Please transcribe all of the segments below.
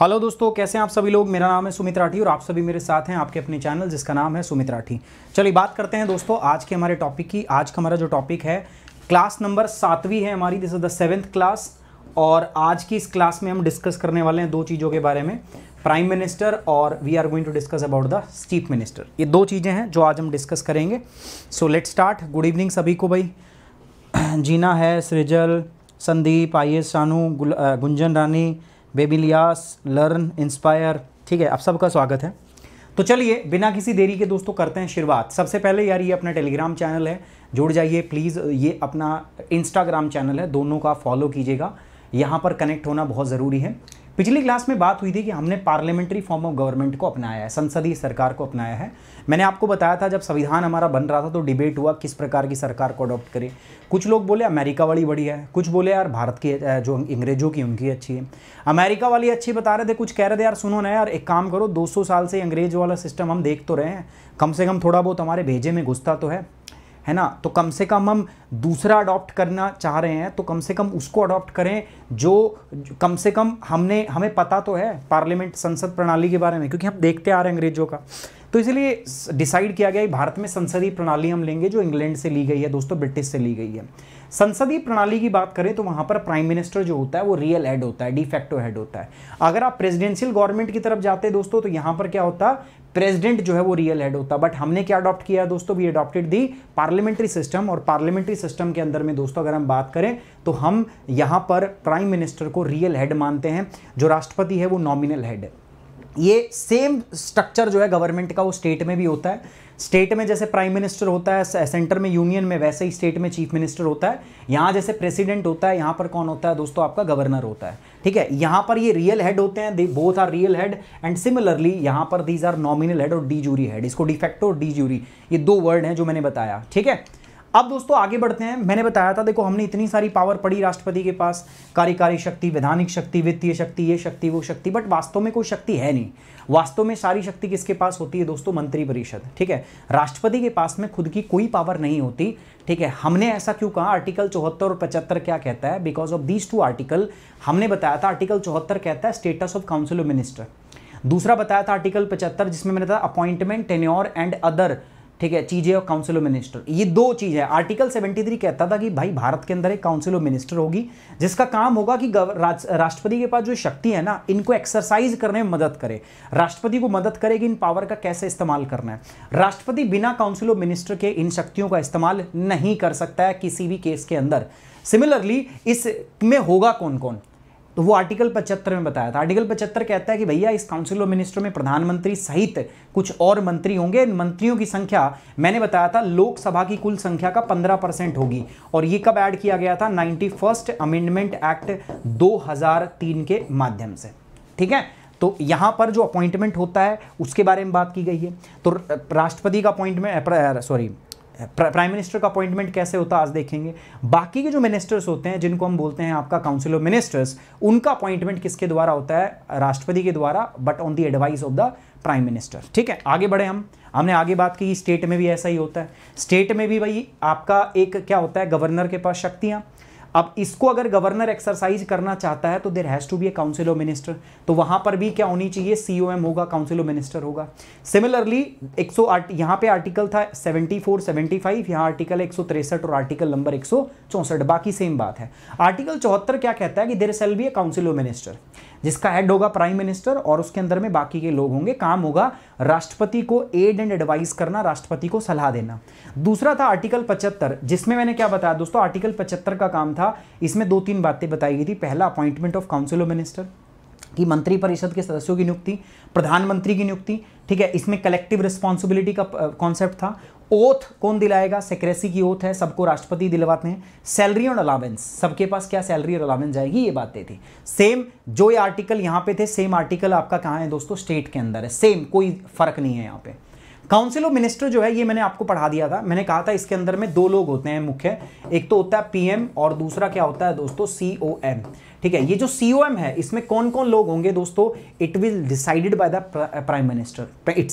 hello दोस्तों कैसे हैं आप सभी लोग मेरा नाम है सुमित राठी और आप सभी मेरे साथ हैं आपके अपने चैनल जिसका नाम है सुमित राठी चलिए बात करते हैं दोस्तों आज के हमारे टॉपिक की आज का हमारा जो टॉपिक है क्लास नंबर सातवीं है हमारी this is the seventh class और आज की इस क्लास में हम डिस्कस करने वाले हैं दो चीज़ों के बारे में प्राइम मिनिस्टर और we are going to discuss about the chief minister ये दो चीज़ें हैं जो आज हम डिस्कस करेंगे so let start good evening सभी को भाई जीना है सृजल संदीप आई एस सानू गुंजन रानी बेबिलियास लर्न इंस्पायर ठीक है आप सबका स्वागत है तो चलिए बिना किसी देरी के दोस्तों करते हैं शुरुआत सबसे पहले यार ये अपना टेलीग्राम चैनल है जुड़ जाइए प्लीज़ ये अपना इंस्टाग्राम चैनल है दोनों का फॉलो कीजिएगा यहाँ पर कनेक्ट होना बहुत ज़रूरी है पिछली क्लास में बात हुई थी कि हमने पार्लियामेंट्री फॉर्म ऑफ गवर्नमेंट को अपनाया है संसदीय सरकार को अपनाया है मैंने आपको बताया था जब संविधान हमारा बन रहा था तो डिबेट हुआ किस प्रकार की सरकार को अडॉप्ट करें कुछ लोग बोले अमेरिका वाली बड़ी है कुछ बोले यार भारत की जो अंग्रेजों की उनकी अच्छी है अमेरिका वाली अच्छी बता रहे थे कुछ कह रहे थे यार सुनो ना यार एक काम करो दो साल से अंग्रेज वाला सिस्टम हम देख तो रहे हैं कम से कम थोड़ा बहुत हमारे भेजे में घुसता तो है है ना तो कम से कम हम दूसरा अडॉप्ट करना चाह रहे हैं तो कम से कम उसको अडॉप्ट करें जो कम से कम हमने हमें पता तो है पार्लियामेंट संसद प्रणाली के बारे में क्योंकि हम देखते आ रहे हैं अंग्रेजों का तो इसलिए डिसाइड किया गया कि भारत में संसदीय प्रणाली हम लेंगे जो इंग्लैंड से ली गई है दोस्तों ब्रिटिश से ली गई है संसदीय प्रणाली की बात करें तो वहां पर प्राइम मिनिस्टर जो होता है वो रियल हेड होता है डिफेक्टो हेड होता है अगर आप प्रेसिडेंशियल गवर्नमेंट की तरफ जाते हैं दोस्तों तो यहां पर क्या होता है प्रेसिडेंट जो है वो रियल हेड होता बट हमने क्या अडॉप्ट किया दोस्तों we adopted the parliamentary system और पार्लियामेंट्री सिस्टम के अंदर में दोस्तों अगर हम बात करें तो हम यहाँ पर प्राइम मिनिस्टर को रियल हेड मानते हैं जो राष्ट्रपति है वो नॉमिनल हेड है ये सेम स्ट्रक्चर जो है गवर्नमेंट का वो स्टेट में भी होता है स्टेट में जैसे प्राइम मिनिस्टर होता है सेंटर में यूनियन में वैसे ही स्टेट में चीफ मिनिस्टर होता है यहाँ जैसे प्रेसिडेंट होता है यहाँ पर कौन होता है दोस्तों आपका गवर्नर होता है ठीक है यहाँ पर ये रियल हेड होते हैं both are real head and similarly यहाँ पर दीज आर नॉमिनल हेड और डी जूरी हेड इसको डिफेक्टो और डी जूरी ये दो वर्ड हैं जो मैंने बताया ठीक है अब दोस्तों आगे बढ़ते हैं मैंने बताया था देखो हमने इतनी सारी पावर पड़ी राष्ट्रपति के पास कार्यकारी शक्ति वैधानिक शक्ति वित्तीय शक्ति ये शक्ति वो शक्ति बट वास्तव में कोई शक्ति है नहीं वास्तव में सारी शक्ति किसके पास होती है दोस्तों मंत्रिपरिषद ठीक है राष्ट्रपति के पास में खुद की कोई पावर नहीं होती ठीक है हमने ऐसा क्यों कहा आर्टिकल चौहत्तर और पचहत्तर क्या कहता है because of these two article हमने बताया था आर्टिकल चौहत्तर कहता है status of council of minister दूसरा बताया था आर्टिकल पचहत्तर जिसमें मैंने था अपॉइंटमेंट टेन्योर एंड अदर ठीक है चीजें और काउंसिल ऑफ मिनिस्टर ये दो चीज़ है आर्टिकल 73 कहता था कि भाई भारत के अंदर एक काउंसिल ऑफ मिनिस्टर होगी जिसका काम होगा कि राष्ट्रपति के पास जो शक्ति है ना इनको एक्सरसाइज करने में मदद करे राष्ट्रपति को मदद करे कि इन पावर का कैसे इस्तेमाल करना है राष्ट्रपति बिना काउंसिल ऑफ मिनिस्टर के इन शक्तियों का इस्तेमाल नहीं कर सकता है किसी भी केस के अंदर सिमिलरली इसमें होगा कौन कौन तो वो आर्टिकल पचहत्तर में बताया था आर्टिकल पचहत्तर कहता है कि भैया इस काउंसिल ऑफ मिनिस्टर में प्रधानमंत्री सहित कुछ और मंत्री होंगे इन मंत्रियों की संख्या मैंने बताया था लोकसभा की कुल संख्या का पंद्रह परसेंट होगी और ये कब ऐड किया गया था नाइन्टी फर्स्ट अमेंडमेंट एक्ट 2003 के माध्यम से ठीक है तो यहाँ पर जो अपॉइंटमेंट होता है उसके बारे में बात की गई है तो राष्ट्रपति का अपॉइंटमेंट सॉरी प्राइम मिनिस्टर का अपॉइंटमेंट कैसे होता है आज देखेंगे बाकी के जो मिनिस्टर्स होते हैं जिनको हम बोलते हैं आपका काउंसिल ऑफ मिनिस्टर्स उनका अपॉइंटमेंट किसके द्वारा होता है राष्ट्रपति के द्वारा but on the advice of the prime minister ठीक है आगे बढ़े हम हमने आगे बात की स्टेट में भी ऐसा ही होता है स्टेट में भी भाई आपका एक क्या होता है गवर्नर के पास शक्तियाँ अब इसको अगर गवर्नर एक्सरसाइज करना चाहता है तो there has to be a council of minister तो वहां पर भी क्या होनी चाहिए सी होगा काउंसिल ऑफ मिनिस्टर होगा सिमिलरली एक सौ आर्ट पर आर्टिकल था सेवेंटी फोर सेवेंटी फाइव यहां आर्टिकल एक सौ तिरसठ और आर्टिकल नंबर एक सौ चौसठ बाकी सेम बात है आर्टिकल चौहत्तर क्या कहता है कि there shall be a council of minister जिसका हेड होगा प्राइम मिनिस्टर और उसके अंदर में बाकी के लोग होंगे काम होगा राष्ट्रपति को एड एंड एडवाइस करना राष्ट्रपति को सलाह देना दूसरा था आर्टिकल पचहत्तर जिसमें मैंने क्या बताया दोस्तों आर्टिकल पचहत्तर का काम था इसमें दो तीन बातें बताई गई थी पहला appointment of council of minister कि मंत्री परिषद के सदस्यों की नियुक्ति प्रधानमंत्री की नियुक्ति ठीक है इसमें कलेक्टिव रिस्पॉन्सिबिलिटी का कॉन्सेप्ट था ओथ कौन दिलाएगा सेक्रेसी की ओथ है सबको राष्ट्रपति दिलवाते हैं सैलरी और अलावेंस सबके पास क्या सैलरी और अलावेंस जाएगी ये बातें थी सेम जो ये आर्टिकल यहां पे थे सेम आर्टिकल आपका कहां है दोस्तों स्टेट के अंदर है सेम कोई फर्क नहीं है यहां पे काउंसिल ऑफ मिनिस्टर जो है ये मैंने आपको पढ़ा दिया था मैंने कहा था इसके अंदर में दो लोग होते हैं मुख्य एक तो होता है पीएम और दूसरा क्या होता है दोस्तों सी ठीक है ये जो सी है इसमें कौन कौन लोग होंगे दोस्तों it will decided by the prime minister it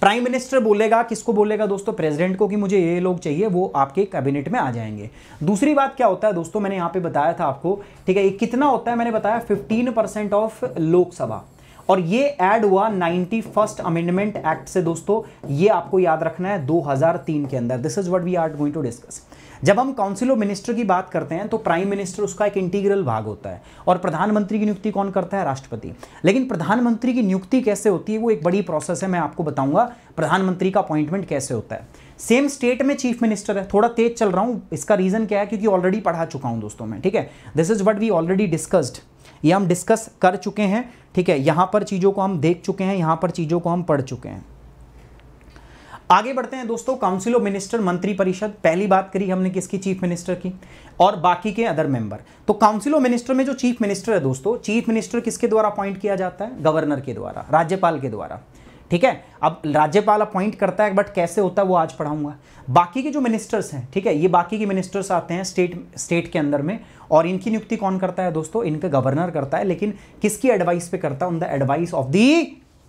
prime minister बोलेगा किसको बोलेगा दोस्तों प्रेसिडेंट को कि मुझे ये लोग चाहिए वो आपके कैबिनेट में आ जाएंगे दूसरी बात क्या होता है दोस्तों मैंने यहाँ पे बताया था आपको ठीक है ये कितना होता है मैंने बताया फिफ्टीन परसेंट ऑफ लोकसभा और ये ऐड हुआ नाइनटी फर्स्ट अमेंडमेंट एक्ट से दोस्तों ये आपको याद रखना है 2003 के अंदर this is what we are going to discuss जब हम काउंसिल ऑफ मिनिस्टर की बात करते हैं तो प्राइम मिनिस्टर उसका एक इंटीग्रल भाग होता है और प्रधानमंत्री की नियुक्ति कौन करता है राष्ट्रपति लेकिन प्रधानमंत्री की नियुक्ति कैसे होती है वो एक बड़ी प्रोसेस है मैं आपको बताऊंगा प्रधानमंत्री का अपॉइंटमेंट कैसे होता है सेम स्टेट में चीफ मिनिस्टर है थोड़ा तेज चल रहा हूं इसका रीज़न क्या है क्योंकि ऑलरेडी पढ़ा चुका हूं दोस्तों मैं ठीक है this is what we already discussed ये हम डिस्कस कर चुके हैं ठीक है यहाँ पर चीज़ों को हम देख चुके हैं यहाँ पर चीज़ों को हम पढ़ चुके हैं आगे बढ़ते हैं दोस्तों काउंसिल ऑफ मिनिस्टर मंत्री परिषद पहली बात करी हमने किसकी चीफ मिनिस्टर की और बाकी के अदर मेंबर तो काउंसिल ऑफ मिनिस्टर में जो चीफ मिनिस्टर है दोस्तों चीफ मिनिस्टर किसके द्वारा अपॉइंट किया जाता है गवर्नर के द्वारा राज्यपाल के द्वारा ठीक है अब राज्यपाल अपॉइंट करता है बट कैसे होता है वो आज पढ़ाऊंगा बाकी के जो मिनिस्टर्स हैं ठीक है ये बाकी के मिनिस्टर्स आते हैं स्टेट स्टेट के अंदर में और इनकी नियुक्ति कौन करता है दोस्तों इनका गवर्नर करता है लेकिन किसकी एडवाइस पे करता है on the advice of the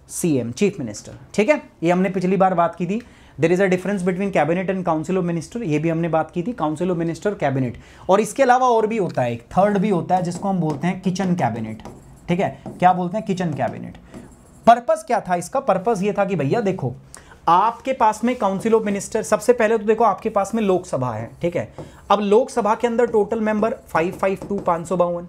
C chief minister ठीक है ये हमने पिछली बार बात की थी there is a difference between cabinet and council of minister ये भी हमने बात की थी काउंसिल ऑफ मिनिस्टर कैबिनेट और इसके अलावा और भी होता है एक थर्ड भी होता है जिसको हम बोलते हैं किचन कैबिनेट ठीक है क्या बोलते हैं किचन कैबिनेट पर्पस क्या था इसका पर्पस ये था कि भैया देखो आपके पास में काउंसिल ऑफ मिनिस्टर सबसे पहले तो देखो आपके पास में लोकसभा है ठीक है अब लोकसभा के अंदर total member five five two सौ बावन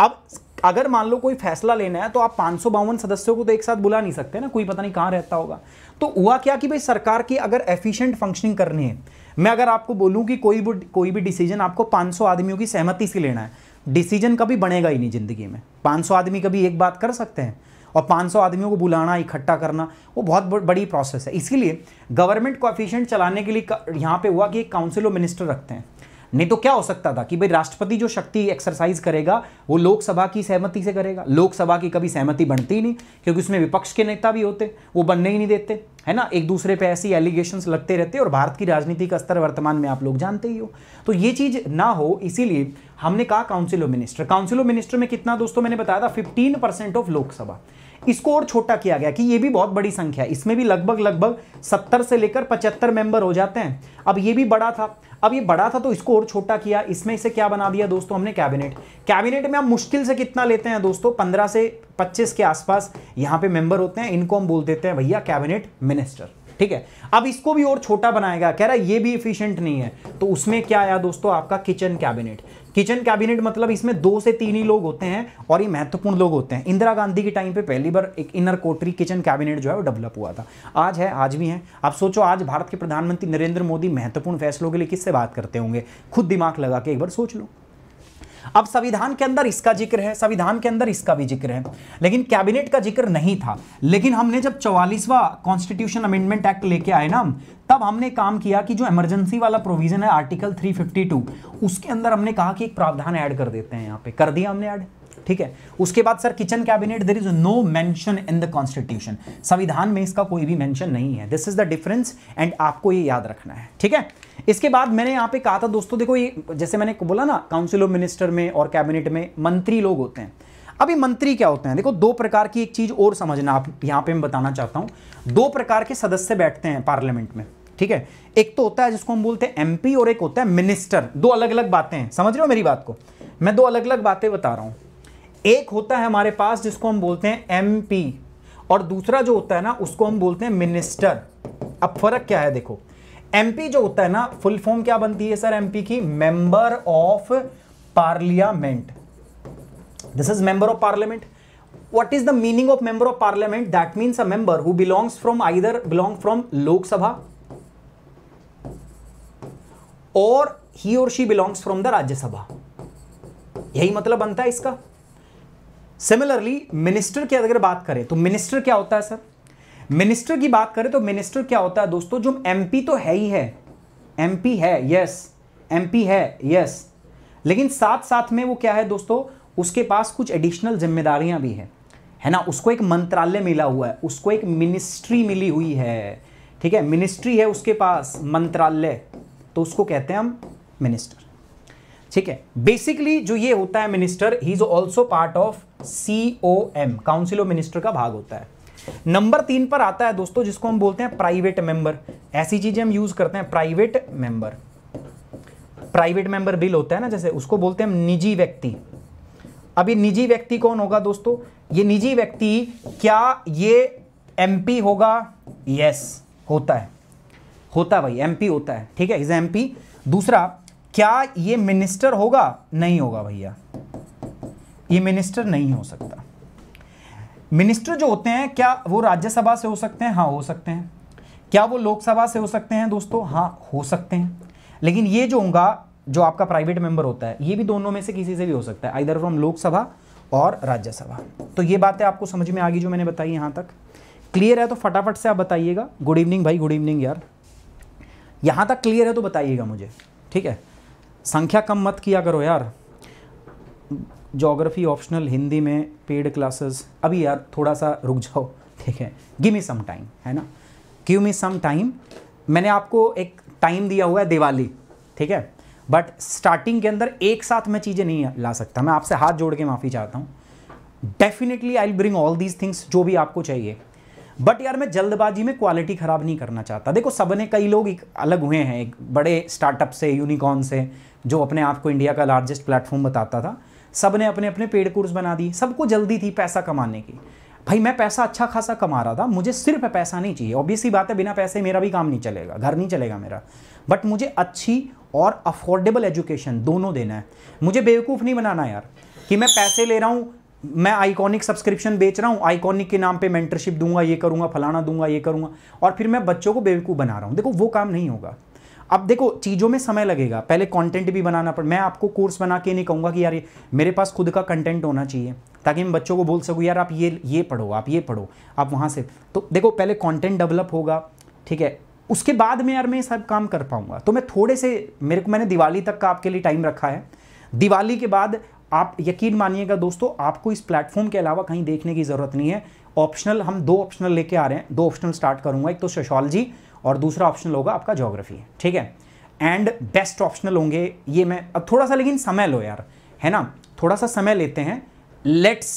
अब अगर मान लो कोई फैसला लेना है तो आप पांच सौ बावन सदस्यों को तो एक साथ बुला नहीं सकते ना कोई पता नहीं कहां रहता होगा तो हुआ क्या कि भाई सरकार की अगर एफिशिएंट फंक्शनिंग करनी है मैं अगर आपको बोलूं कि कोई भी कोई भी डिसीजन आपको 500 आदमियों की सहमति से लेना है डिसीजन कभी बनेगा ही नहीं ज़िंदगी में 500 आदमी कभी एक बात कर सकते हैं और 500 आदमियों को बुलाना इकट्ठा करना वो बहुत बड़ी प्रोसेस है इसीलिए गवर्नमेंट को एफिशियंट चलाने के लिए यहाँ पे हुआ कि एक काउंसिल ऑफ मिनिस्टर रखते हैं नहीं तो क्या हो सकता था कि भाई राष्ट्रपति जो शक्ति एक्सरसाइज करेगा वो लोकसभा की सहमति से करेगा लोकसभा की कभी सहमति बनती ही नहीं क्योंकि उसमें विपक्ष के नेता भी होते वो बनने ही नहीं देते है ना एक दूसरे पे ऐसी एलिगेशंस लगते रहते और भारत की राजनीति का स्तर वर्तमान में आप लोग जानते ही हो तो ये चीज़ ना हो इसीलिए हमने कहा council of minister council of minister में कितना दोस्तों मैंने बताया था फिफ्टीन परसेंट ऑफ लोकसभा इसको और छोटा किया गया कि ये भी बहुत बड़ी संख्या है इसमें भी लगभग लगभग 70 से लेकर 75 मेंबर हो जाते हैं अब ये भी बड़ा था अब ये बड़ा था तो इसको और छोटा किया इसमें इसे क्या बना दिया दोस्तों हमने कैबिनेट कैबिनेट में आप मुश्किल से कितना लेते हैं दोस्तों पंद्रह से पच्चीस के आसपास यहाँ पे मेंबर होते हैं इनको हम बोल देते हैं भैया कैबिनेट मिनिस्टर ठीक है अब इसको भी और छोटा बनाएगा कह रहा है ये भी इफिशियंट नहीं है तो उसमें क्या आया दोस्तों आपका किचन कैबिनेट किचन कैबिनेट मतलब इसमें दो से तीन ही लोग होते हैं और ये महत्वपूर्ण लोग होते हैं इंदिरा गांधी के टाइम पे पहली बार एक इनर कोटरी किचन कैबिनेट जो है वो डेवलप हुआ था आज है आज भी है आप सोचो आज भारत के प्रधानमंत्री नरेंद्र मोदी महत्वपूर्ण फैसलों के लिए किससे बात करते होंगे खुद दिमाग लगा के एक बार सोच लो अब संविधान के अंदर इसका जिक्र है संविधान के अंदर इसका भी जिक्र है लेकिन कैबिनेट का जिक्र नहीं था लेकिन हमने जब चौवालीसवा कॉन्स्टिट्यूशन अमेंडमेंट एक्ट लेके आए ना तब हमने काम किया कि जो इमरजेंसी वाला प्रोविजन है आर्टिकल 352 उसके अंदर हमने कहा कि एक प्रावधान ऐड कर देते हैं यहाँ पे कर दिया हमने ऐड ठीक है उसके बाद sir kitchen cabinet there is no mention in the constitution संविधान में इसका कोई भी मेंशन नहीं है this is the difference and आपको ये याद रखना है ठीक है इसके बाद मैंने यहाँ पे कहा था दोस्तों देखो ये जैसे मैंने बोला ना काउंसिल ऑफ मिनिस्टर में और कैबिनेट में मंत्री लोग होते हैं अभी मंत्री क्या होते हैं देखो दो प्रकार की एक चीज और समझना आप यहाँ पे मैं बताना चाहता हूँ दो प्रकार के सदस्य बैठते हैं पार्लियामेंट में ठीक है एक तो होता है जिसको हम बोलते हैं एमपी और एक होता है मिनिस्टर दो अलग अलग बातें हैं समझ रहे हो मेरी बात को मैं दो अलग अलग बातें बता रहा हूं एक होता है हमारे पास जिसको हम बोलते हैं एम और दूसरा जो होता है ना उसको हम बोलते हैं मिनिस्टर अब फर्क क्या है देखो एम जो होता है ना फुल फॉर्म क्या बनती है सर एम की member of parliament this is member of parliament what is the meaning of member of parliament that means a member who belongs from either belong from Lok Sabha or he or she belongs from the Rajya Sabha यही मतलब बनता है इसका similarly minister की अगर बात करें तो मिनिस्टर क्या होता है सर मिनिस्टर की बात करें तो मिनिस्टर क्या होता है दोस्तों जो एमपी तो है ही है एमपी है यस एमपी है यस लेकिन साथ साथ में वो क्या है दोस्तों उसके पास कुछ एडिशनल जिम्मेदारियां भी हैं है ना उसको एक मंत्रालय मिला हुआ है उसको एक मिनिस्ट्री मिली हुई है ठीक है मिनिस्ट्री है उसके पास मंत्रालय तो उसको कहते हैं हम मिनिस्टर ठीक है बेसिकली जो ये होता है minister he is also part of C O M council of minister का भाग होता है नंबर तीन पर आता है दोस्तों जिसको हम बोलते हैं प्राइवेट मेंबर ऐसी चीजें हम यूज करते हैं private member private member bill होता है ना जैसे उसको बोलते हैं निजी व्यक्ति अभी निजी व्यक्ति कौन होगा दोस्तों ये निजी व्यक्ति क्या ये एमपी होगा यस होता है होता है भाई एमपी होता है ठीक है इज एमपी दूसरा क्या ये मिनिस्टर होगा नहीं होगा भैया ये मिनिस्टर नहीं हो सकता मिनिस्टर जो होते हैं क्या वो राज्यसभा से हो सकते हैं हाँ हो सकते हैं क्या वो लोकसभा से हो सकते हैं दोस्तों हाँ हो सकते हैं लेकिन ये जो होगा जो आपका प्राइवेट मेंबर होता है ये भी दोनों में से किसी से भी हो सकता है either from Lok Sabha or Rajya Sabha तो ये बातें आपको समझ में आ गई जो मैंने बताई यहाँ तक क्लियर है तो फटाफट से आप बताइएगा गुड इवनिंग भाई गुड इवनिंग यार यहाँ तक क्लियर है तो बताइएगा मुझे ठीक है संख्या कम मत किया करो यार जोग्राफी ऑप्शनल हिंदी में पेड क्लासेस अभी यार थोड़ा सा रुक जाओ ठीक है गिव मी सम टाइम है ना गिव मी सम टाइम मैंने आपको एक टाइम दिया हुआ है दिवाली ठीक है बट स्टार्टिंग के अंदर एक साथ मैं चीज़ें नहीं ला सकता मैं आपसे हाथ जोड़ के माफ़ी चाहता हूँ definitely I bring all these things जो भी आपको चाहिए बट यार मैं जल्दबाजी में क्वालिटी ख़राब नहीं करना चाहता देखो सबने कई लोग एक अलग हुए हैं एक बड़े स्टार्टअप से यूनिकॉर्न से जो अपने आप को इंडिया का लार्जेस्ट प्लेटफॉर्म बताता था सब ने अपने अपने पेड कोर्स बना दिए सबको जल्दी थी पैसा कमाने की भाई मैं पैसा अच्छा खासा कमा रहा था मुझे सिर्फ पैसा नहीं चाहिए ऑब्वियसली बात है बिना पैसे मेरा भी काम नहीं चलेगा घर नहीं चलेगा मेरा बट मुझे अच्छी और अफोर्डेबल एजुकेशन दोनों देना है मुझे बेवकूफ़ नहीं बनाना यार कि मैं पैसे ले रहा हूँ मैं आइकॉनिक सब्सक्रिप्शन बेच रहा हूँ आइकॉनिक के नाम पे मेंटरशिप दूंगा ये करूँगा फलाना दूंगा ये करूँगा और फिर मैं बच्चों को बेवकूफ़ बना रहा हूँ देखो वो काम नहीं होगा अब देखो चीज़ों में समय लगेगा पहले कंटेंट भी बनाना पड़े मैं आपको कोर्स बना के नहीं कहूँगा कि यार मेरे पास खुद का कंटेंट होना चाहिए ताकि मैं बच्चों को बोल सकूँ यार आप ये ये पढ़ो आप ये पढ़ो आप वहाँ से तो देखो पहले कंटेंट डेवलप होगा ठीक है उसके बाद में यार मैं सब काम कर पाऊँगा तो मैं थोड़े से मेरे को मैंने दिवाली तक का आपके लिए टाइम रखा है दिवाली के बाद आप यकीन मानिएगा दोस्तों आपको इस प्लेटफॉर्म के अलावा कहीं देखने की ज़रूरत नहीं है ऑप्शनल हम दो ऑप्शनल लेके आ रहे हैं दो ऑप्शनल स्टार्ट करूंगा एक तो सोशोलॉजी और दूसरा ऑप्शनल होगा आपका जोग्राफी ठीक है एंड बेस्ट ऑप्शनल होंगे ये मैं अब थोड़ा सा लेकिन समय लो यार है ना थोड़ा सा समय लेते हैं let's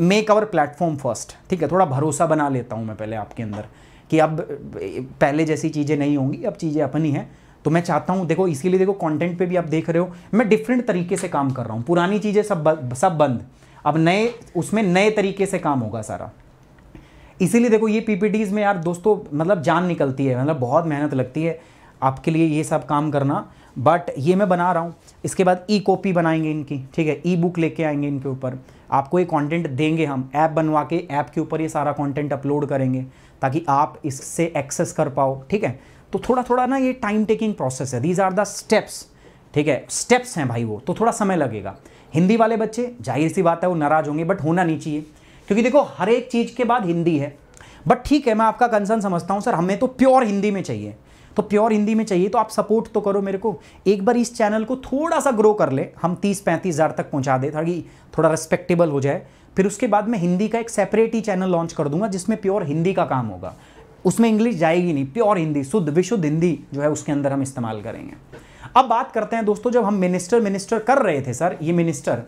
make our platform first ठीक है थोड़ा भरोसा बना लेता हूँ मैं पहले आपके अंदर कि अब पहले जैसी चीज़ें नहीं होंगी अब चीज़ें अपनी हैं तो मैं चाहता हूँ देखो इसके लिए देखो कंटेंट पे भी आप देख रहे हो मैं डिफरेंट तरीके से काम कर रहा हूँ पुरानी चीज़ें सब सब बंद अब नए उसमें नए तरीके से काम होगा सारा इसीलिए देखो ये पीपीटीज में यार दोस्तों मतलब जान निकलती है मतलब बहुत मेहनत लगती है आपके लिए ये सब काम करना बट ये मैं बना रहा हूँ इसके बाद ई कॉपी बनाएंगे इनकी ठीक है ई बुक लेके आएंगे इनके ऊपर आपको ये कंटेंट देंगे हम ऐप बनवा के ऐप के ऊपर ये सारा कंटेंट अपलोड करेंगे ताकि आप इससे एक्सेस कर पाओ ठीक है तो थोड़ा थोड़ा ना ये टाइम टेकिंग प्रोसेस है दीज आर द स्टेप्स ठीक है स्टेप्स हैं भाई वो तो थोड़ा समय लगेगा हिंदी वाले बच्चे जाहिर सी बात है वो नाराज होंगे बट होना नहीं चाहिए क्योंकि देखो हर एक चीज़ के बाद हिंदी है बट ठीक है मैं आपका कंसर्न समझता हूँ सर हमें तो प्योर हिंदी में चाहिए तो प्योर हिंदी में चाहिए तो आप सपोर्ट तो करो मेरे को एक बार इस चैनल को थोड़ा सा ग्रो कर ले हम तीस पैंतीस हज़ार तक पहुंचा दे ताकि थोड़ा रिस्पेक्टेबल हो जाए फिर उसके बाद मैं हिंदी का एक सेपरेट ही चैनल लॉन्च कर दूंगा जिसमें प्योर हिंदी का काम होगा उसमें इंग्लिश जाएगी नहीं प्योर हिंदी शुद्ध विशुद्ध हिंदी जो है उसके अंदर हम इस्तेमाल करेंगे अब बात करते हैं दोस्तों जब हम मिनिस्टर मिनिस्टर कर रहे थे सर ये मिनिस्टर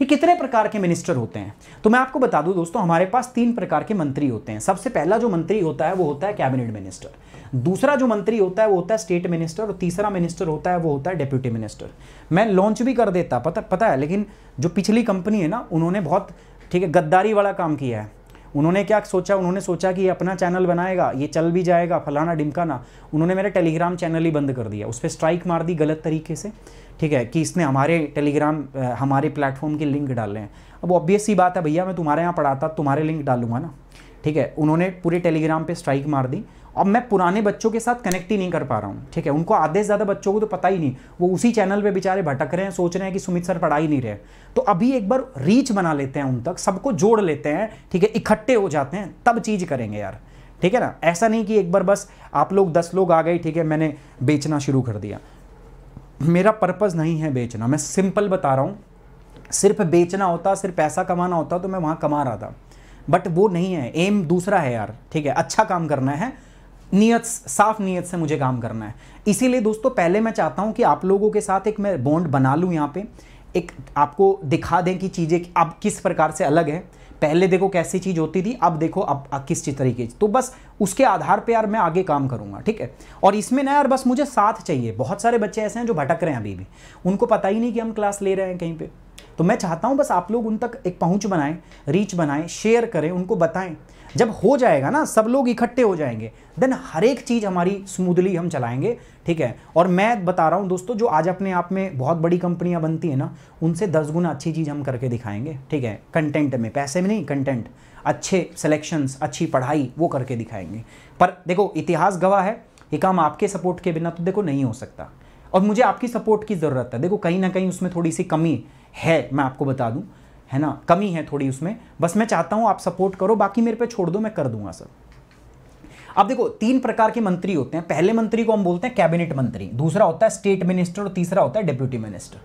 ये कितने प्रकार के मिनिस्टर होते हैं तो मैं आपको बता दूं दोस्तों हमारे पास तीन प्रकार के मंत्री होते हैं सबसे पहला जो मंत्री होता है वो होता है कैबिनेट मिनिस्टर दूसरा जो मंत्री होता है वो होता है स्टेट मिनिस्टर और तीसरा मिनिस्टर होता है वो होता है डेप्यूटी मिनिस्टर मैं लॉन्च भी कर देता पता पता है लेकिन जो पिछली कंपनी है ना उन्होंने बहुत ठीक है गद्दारी वाला काम किया है उन्होंने क्या सोचा उन्होंने सोचा कि ये अपना चैनल बनाएगा ये चल भी जाएगा फलाना डिमकाना उन्होंने मेरा टेलीग्राम चैनल ही बंद कर दिया उस पर स्ट्राइक मार दी गलत तरीके से ठीक है कि इसने हमारे टेलीग्राम हमारे प्लेटफॉर्म के लिंक डाले हैं अब ऑब्वियस ही बात है भैया मैं तुम्हारे यहाँ पढ़ाता तुम्हारे लिंक डालूंगा ना ठीक है उन्होंने पूरे टेलीग्राम पे स्ट्राइक मार दी अब मैं पुराने बच्चों के साथ कनेक्ट ही नहीं कर पा रहा हूँ ठीक है उनको आधे से ज़्यादा बच्चों को तो पता ही नहीं वो उसी चैनल पे बेचारे भटक रहे हैं सोच रहे हैं कि सुमित सर पढ़ा ही नहीं रहे तो अभी एक बार रीच बना लेते हैं उन तक सबको जोड़ लेते हैं ठीक है इकट्ठे हो जाते हैं तब चीज़ करेंगे यार ठीक है ना ऐसा नहीं कि एक बार बस आप लोग दस लोग आ गए ठीक है मैंने बेचना शुरू कर दिया मेरा पर्पज़ नहीं है बेचना मैं सिंपल बता रहा हूँ सिर्फ बेचना होता सिर्फ पैसा कमाना होता तो मैं वहाँ कमा रहा था बट वो नहीं है एम दूसरा है यार ठीक है अच्छा काम करना है नीयत साफ नीयत से मुझे काम करना है इसीलिए दोस्तों पहले मैं चाहता हूँ कि आप लोगों के साथ एक मैं बॉन्ड बना लूँ यहाँ पे एक आपको दिखा दें कि चीज़ें अब किस प्रकार से अलग है पहले देखो कैसी चीज़ होती थी अब देखो अब, किस चीज़ तरीके तो बस उसके आधार पर यार मैं आगे काम करूंगा ठीक है और इसमें ना यार बस मुझे साथ चाहिए बहुत सारे बच्चे ऐसे हैं जो भटक रहे हैं अभी भी उनको पता ही नहीं कि हम क्लास ले रहे हैं कहीं पर तो मैं चाहता हूँ बस आप लोग उन तक एक पहुँच बनाएं रीच बनाएं शेयर करें उनको बताएं जब हो जाएगा ना सब लोग इकट्ठे हो जाएंगे देन हर एक चीज़ हमारी स्मूदली हम चलाएंगे ठीक है और मैं बता रहा हूँ दोस्तों जो आज अपने आप में बहुत बड़ी कंपनियाँ बनती हैं ना उनसे दस गुना अच्छी चीज़ हम करके दिखाएंगे ठीक है कंटेंट में पैसे में नहीं कंटेंट अच्छे सिलेक्शंस अच्छी पढ़ाई वो करके दिखाएंगे पर देखो इतिहास गवाह है ये काम आपके सपोर्ट के बिना तो देखो नहीं हो सकता और मुझे आपकी सपोर्ट की ज़रूरत है देखो कहीं ना कहीं उसमें थोड़ी सी कमी है मैं आपको बता दूँ है ना कमी है थोड़ी उसमें बस मैं चाहता हूं आप सपोर्ट करो बाकी मेरे पे छोड़ दो मैं कर दूंगा सर अब देखो तीन प्रकार के मंत्री होते हैं पहले मंत्री को हम बोलते हैं कैबिनेट मंत्री दूसरा होता है स्टेट मिनिस्टर और तीसरा होता है डिप्यूटी मिनिस्टर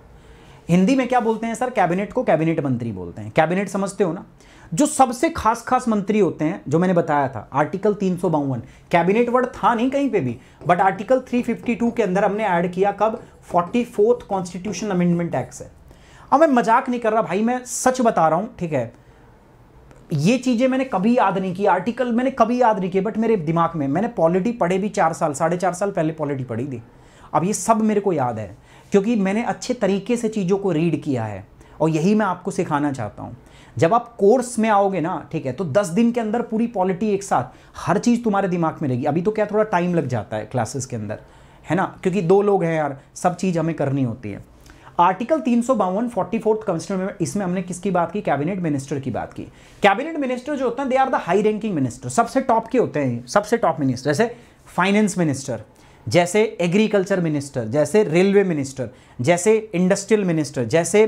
हिंदी में क्या बोलते हैं सर कैबिनेट को कैबिनेट मंत्री बोलते हैं कैबिनेट समझते हो ना जो सबसे खास खास मंत्री होते हैं जो मैंने बताया था आर्टिकल तीन कैबिनेट वर्ड था नहीं कहीं पे भी बट आर्टिकल 352 के अंदर हमने ऐड किया कब फोर्टी कॉन्स्टिट्यूशन अमेंडमेंट एक्ट है अब मैं मजाक नहीं कर रहा भाई मैं सच बता रहा हूँ ठीक है ये चीज़ें मैंने कभी याद नहीं की आर्टिकल मैंने कभी याद नहीं किए बट मेरे दिमाग में मैंने पॉलिटी पढ़े भी चार साल साढ़े चार साल पहले पॉलिटी पढ़ी थी अब ये सब मेरे को याद है क्योंकि मैंने अच्छे तरीके से चीज़ों को रीड किया है और यही मैं आपको सिखाना चाहता हूँ जब आप कोर्स में आओगे ना ठीक है तो दस दिन के अंदर पूरी पॉलिटी एक साथ हर चीज़ तुम्हारे दिमाग में रहेगी अभी तो क्या थोड़ा टाइम लग जाता है क्लासेस के अंदर है ना क्योंकि दो लोग हैं यार सब चीज़ हमें करनी होती है आर्टिकल तीन सौ बावन फोर्टी फोर्थ कॉन्स्टिट्यूशन में इसमें हमने किसकी बात की कैबिनेट मिनिस्टर की बात की कैबिनेट मिनिस्टर जो होते हैं they are the high ranking minister सबसे टॉप के होते हैं सबसे टॉप मिनिस्टर जैसे फाइनेंस मिनिस्टर जैसे एग्रीकल्चर मिनिस्टर जैसे रेलवे मिनिस्टर जैसे इंडस्ट्रियल मिनिस्टर जैसे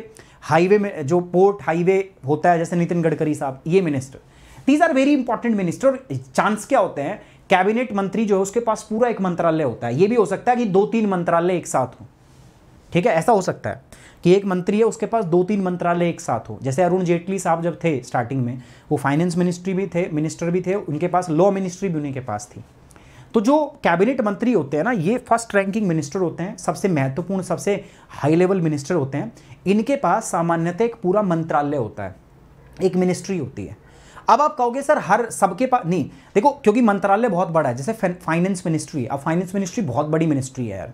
हाईवे में जो पोर्ट हाईवे होता है जैसे नितिन गडकरी साहब ये minister these are very important minister और चांस क्या होते हैं कैबिनेट मंत्री जो है उसके पास पूरा एक मंत्रालय होता है ये भी हो सकता है कि दो तीन मंत्रालय एक साथ हों ठीक है ऐसा हो सकता है कि एक मंत्री है उसके पास दो तीन मंत्रालय एक साथ हो जैसे अरुण जेटली साहब जब थे स्टार्टिंग में वो फाइनेंस मिनिस्ट्री भी थे मिनिस्टर भी थे उनके पास लॉ मिनिस्ट्री भी उन्हीं के पास थी तो जो कैबिनेट मंत्री होते हैं ना ये फर्स्ट रैंकिंग मिनिस्टर होते हैं सबसे महत्वपूर्ण सबसे हाई लेवल मिनिस्टर होते हैं इनके पास सामान्यतः एक पूरा मंत्रालय होता है एक मिनिस्ट्री होती है अब आप कहोगे सर हर सबके पास नहीं देखो क्योंकि मंत्रालय बहुत बड़ा है जैसे फाइनेंस मिनिस्ट्री अब फाइनेंस मिनिस्ट्री बहुत बड़ी मिनिस्ट्री है यार